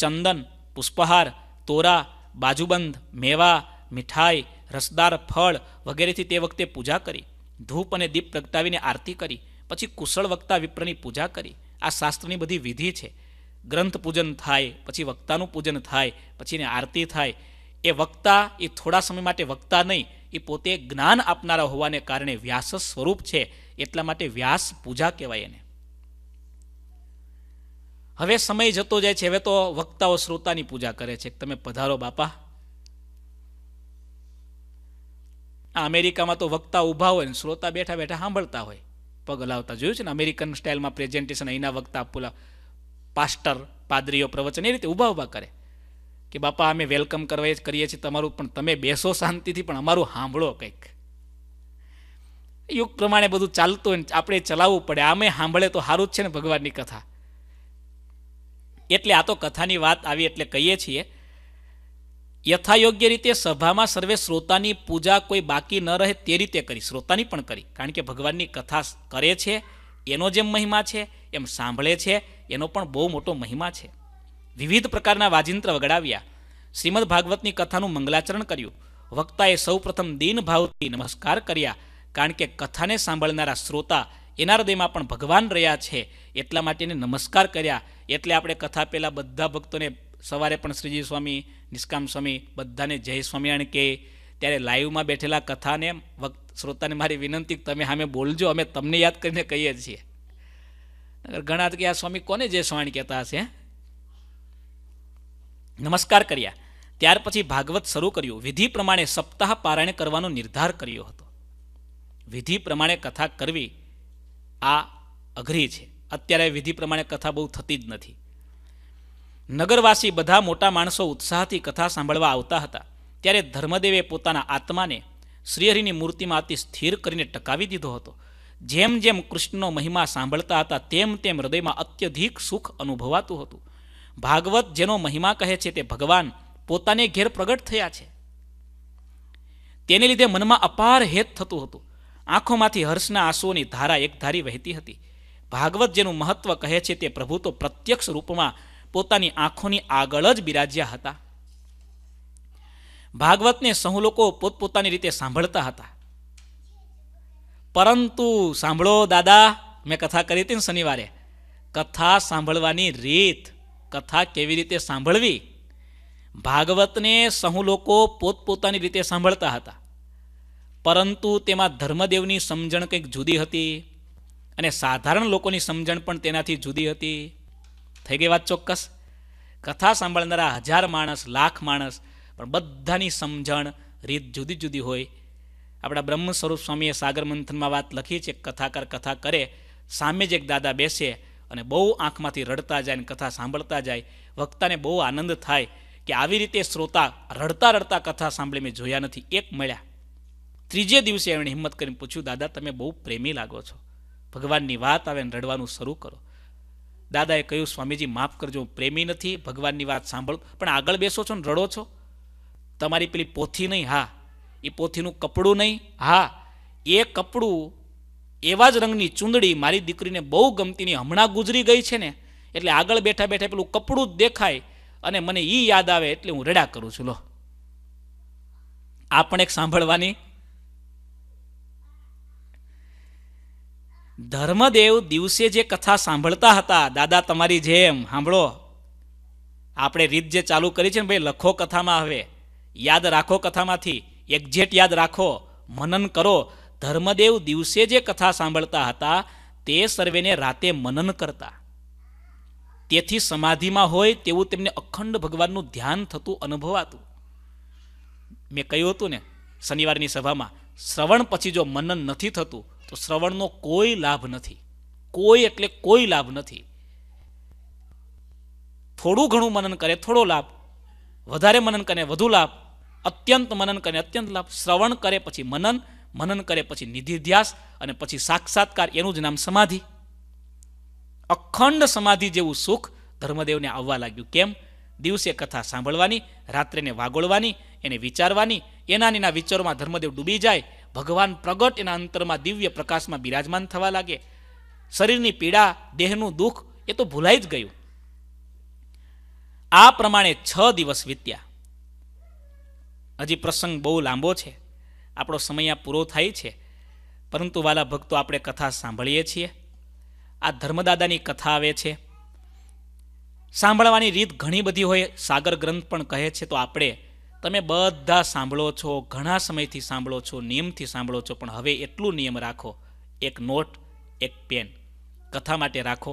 ચંદન પુષ્પહાર તોરા બાજુબંધ મેવા મીઠાઈ રસદાર ફળ વગેરેથી તે વખતે પૂજા કરી ધૂપ અને દીપ પ્રગટાવીને આરતી કરી પછી કુશળ વક્તા વિપ્રની પૂજા કરી આ શાસ્ત્રની બધી વિધિ છે ગ્રંથ પૂજન થાય પછી વક્તાનું પૂજન થાય પછી એને આરતી થાય એ વક્તા એ થોડા સમય માટે વક્તા નહીં એ પોતે જ્ઞાન આપનારા હોવાને કારણે વ્યાસ સ્વરૂપ છે એટલા માટે વ્યાસ પૂજા કહેવાય એને હવે સમય જતો જાય છે હવે તો વક્તાઓ શ્રોતાની પૂજા કરે છે તમે પધારો બાપા આ અમેરિકામાં તો વક્તા ઉભા હોય ને શ્રોતા બેઠા બેઠા સાંભળતા હોય પગ હલાવતા જોયું છે ને અમેરિકન સ્ટાઇલમાં પ્રેઝન્ટેશન અહીંના વક્તા આપેલા પાસ્ટર પાદરીઓ પ્રવચન એ રીતે ઊભા ઊભા કરે કે બાપા અમે વેલકમ કરવા કરીએ છીએ તમારું પણ તમે બેસો શાંતિથી પણ અમારું સાંભળો કંઈક યુગ પ્રમાણે બધું ચાલતું હોય આપણે ચલાવવું પડે આમે સાંભળે તો સારું જ છે ને ભગવાનની કથા એટલે આ તો કથાની વાત આવી એટલે કહીએ છીએ યથાયોગ્ય રીતે સભામાં સર્વે શ્રોતાની પૂજા કોઈ બાકી ન રહે તે રીતે કરી શ્રોતાની પણ કરી કારણ કે ભગવાનની કથા કરે છે એનો જેમ મહિમા છે એમ સાંભળે છે એનો પણ બહુ મોટો મહિમા છે વિવિધ પ્રકારના વાજિંત્ર વગડાવ્યા શ્રીમદ ભાગવતની કથાનું મંગલાચરણ કર્યું વક્તાએ સૌપ્રથમ દિનભાવથી નમસ્કાર કર્યા કારણ કે કથાને સાંભળનારા શ્રોતા એના હૃદયમાં પણ ભગવાન રહ્યા છે એટલા માટેને નમસ્કાર કર્યા એટલે આપણે કથા પહેલાં બધા ભક્તોને સવારે પણ શ્રીજી સ્વામી નિષ્કામ સ્વામી બધાને જય સ્વામિયાણ કે ત્યારે લાઈવમાં બેઠેલા કથાને વક્ત શ્રોતાને મારી વિનંતી તમે સામે બોલજો અમે તમને યાદ કરીને કહીએ છીએ ઘણા કે આ સ્વામી કોને જે સ્વાણી કહેતા હશે નમસ્કાર કર્યા ત્યાર પછી ભાગવત શરૂ કર્યું વિધિ પ્રમાણે સપ્તાહ પારાયણ કરવાનો નિર્ધાર કર્યો હતો વિધિ પ્રમાણે કથા કરવી આ અઘરી છે અત્યારે વિધિ પ્રમાણે કથા બહુ થતી જ નથી નગરવાસી બધા મોટા માણસો ઉત્સાહથી કથા સાંભળવા આવતા હતા ત્યારે ધર્મદેવે પોતાના આત્માને શ્રીહરિની મૂર્તિમાં અતિ સ્થિર કરીને ટકાવી દીધો હતો જેમ જેમ કૃષ્ણનો મહિમા સાંભળતા હતા તેમ તેમ હૃદયમાં અત્યધિક સુખ અનુભવાતું હતું ભાગવત જેનો મહિમા કહે છે તે ભગવાન પોતાને ઘેર પ્રગટ થયા છે તેને લીધે મનમાં અપાર હેત થતું હતું આંખોમાંથી હર્ષના આંસુઓની ધારા એકધારી વહેતી હતી ભાગવત જેનું મહત્વ કહે છે તે પ્રભુ તો પ્રત્યક્ષ રૂપમાં પોતાની આંખોની આગળ જ બિરાજ્યા હતા ભાગવતને સહુ લોકો પોતપોતાની રીતે સાંભળતા હતા પરંતુ સાંભળો દાદા મેં કથા કરી હતી ને શનિવારે કથા સાંભળવાની રીત કથા કેવી રીતે સાંભળવી ભાગવતને સહુ લોકો પોતપોતાની રીતે સાંભળતા હતા પરંતુ તેમાં ધર્મદેવની સમજણ કંઈક જુદી હતી અને સાધારણ લોકોની સમજણ પણ તેનાથી જુદી હતી થઈ ગઈ વાત ચોક્કસ કથા સાંભળનારા હજાર માણસ લાખ માણસ પણ બધાની સમજણ રીત જુદી જુદી હોય આપણા બ્રહ્મ સ્વરૂપ સ્વામીએ સાગર મંથનમાં વાત લખી છે કથાકાર કથા કરે સામે જ એક દાદા બેસે અને બહુ આંખમાંથી રડતા જાય અને કથા સાંભળતા જાય વક્તાને બહુ આનંદ થાય કે આવી રીતે શ્રોતા રડતા રડતા કથા સાંભળી મેં જોયા નથી એક મળ્યા ત્રીજે દિવસે એમણે હિંમત કરીને પૂછ્યું દાદા તમે બહુ પ્રેમી લાગો છો ભગવાનની વાત આવે ને રડવાનું શરૂ કરો દાદાએ કહ્યું સ્વામીજી માફ કરજો હું પ્રેમી નથી ભગવાનની વાત સાંભળું પણ આગળ બેસો છો ને રડો છો તમારી પેલી પોથી નહીં હા એ પોથીનું કપડું નહીં હા એ કપડું એવા જ રંગની ચૂંદડી મારી દીકરીને બહુ ગમતીની હમણાં ગુજરી ગઈ છે ને એટલે આગળ બેઠા બેઠા પેલું કપડું જ દેખાય અને મને એ યાદ આવે એટલે હું રડા કરું છું લો આ પણ એક સાંભળવાની ધર્મદેવ દિવસે જે કથા સાંભળતા હતા દાદા તમારી જેમ સાંભળો આપણે રીત જે ચાલુ કરી છે ને ભાઈ લખો કથામાં હવે યાદ રાખો કથામાંથી એકજેટ યાદ રાખો મનન કરો ધર્મદેવ દિવસે જે કથા સાંભળતા હતા તે સર્વેને રાતે મનન કરતા તેથી સમાધિમાં હોય તેવું તેમને અખંડ ભગવાનનું ધ્યાન થતું અનુભવાતું મેં કહ્યું હતું ને શનિવારની સભામાં શ્રવણ પછી જો મનન નથી થતું તો શ્રવણનો કોઈ લાભ નથી કોઈ એટલે કોઈ લાભ નથી થોડું ઘણું મનન કરે થોડો લાભ વધારે મનન કરે વધુ લાભ અત્યંત મનન કરે અત્યંત લાભ શ્રવણ કરે પછી મનન મનન કરે પછી નિધિધ્યાસ અને પછી સાક્ષાત્કાર એનું જ નામ સમાધિ અખંડ સમાધિ જેવું સુખ ધર્મદેવને આવવા લાગ્યું કેમ દિવસે કથા સાંભળવાની રાત્રેને વાગોળવાની એને વિચારવાની એના એના વિચારોમાં ધર્મદેવ ડૂબી જાય ભગવાન પ્રગટ એના અંતરમાં દિવ્ય પ્રકાશમાં બિરાજમાન થવા લાગે શરીરની પીડા દેહનું દુઃખ એ તો ભૂલાઈ જ ગયું આ પ્રમાણે છ દિવસ વીત્યા હજી પ્રસંગ બહુ લાંબો છે આપણો સમય આ પૂરો થાય છે પરંતુ વાલા ભક્તો આપણે કથા સાંભળીએ છીએ આ ધર્મદાદાની કથા આવે છે સાંભળવાની રીત ઘણી બધી હોય સાગર ગ્રંથ પણ કહે છે તો આપણે તમે બધા સાંભળો છો ઘણા સમયથી સાંભળો છો નિયમથી સાંભળો છો પણ હવે એટલું નિયમ રાખો એક નોટ એક પેન કથા માટે રાખો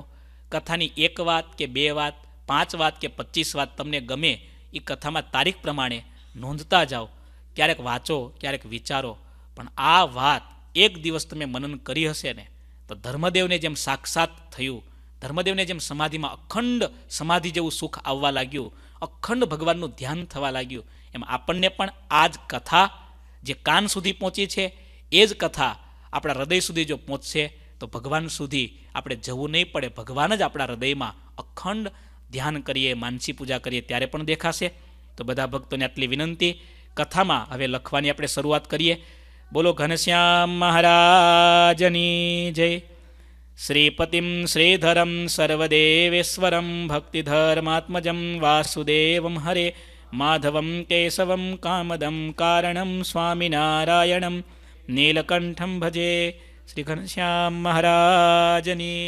કથાની એક વાત કે બે વાત પાંચ વાત કે પચીસ વાત તમને ગમે એ કથામાં તારીખ પ્રમાણે નોંધતા જાઓ ક્યારેક વાંચો ક્યારેક વિચારો પણ આ વાત એક દિવસ તમે મનન કરી હશે ને તો ધર્મદેવને જેમ સાક્ષાત થયું ધર્મદેવને જેમ સમાધિમાં અખંડ સમાધિ જેવું સુખ આવવા લાગ્યું અખંડ ભગવાનનું ધ્યાન થવા લાગ્યું એમ આપણને પણ આ જ કથા જે કાન સુધી પહોંચી છે એ જ કથા આપણા હૃદય સુધી જો પહોંચશે તો ભગવાન સુધી આપણે જવું નહીં પડે ભગવાન જ આપણા હૃદયમાં અખંડ ધ્યાન કરીએ માનસી પૂજા કરીએ ત્યારે પણ દેખાશે તો બધા ભક્તોને આટલી વિનંતી કથામાં હવે લખવાની આપણે શરૂઆત કરીએ બોલો ઘનશ્યામ મહારાજની જય શ્રીપતિમ શ્રીધરમ સર્વદેવેશ્વરમ ભક્તિધર્માત્મજમ વાસુદેવમ હરે માધવમ કેશવમ કામદમ કારણમ સ્વામિનારાયણમ નીલકંઠમ ભજે શ્રી ઘનશ્યામ મહારાજની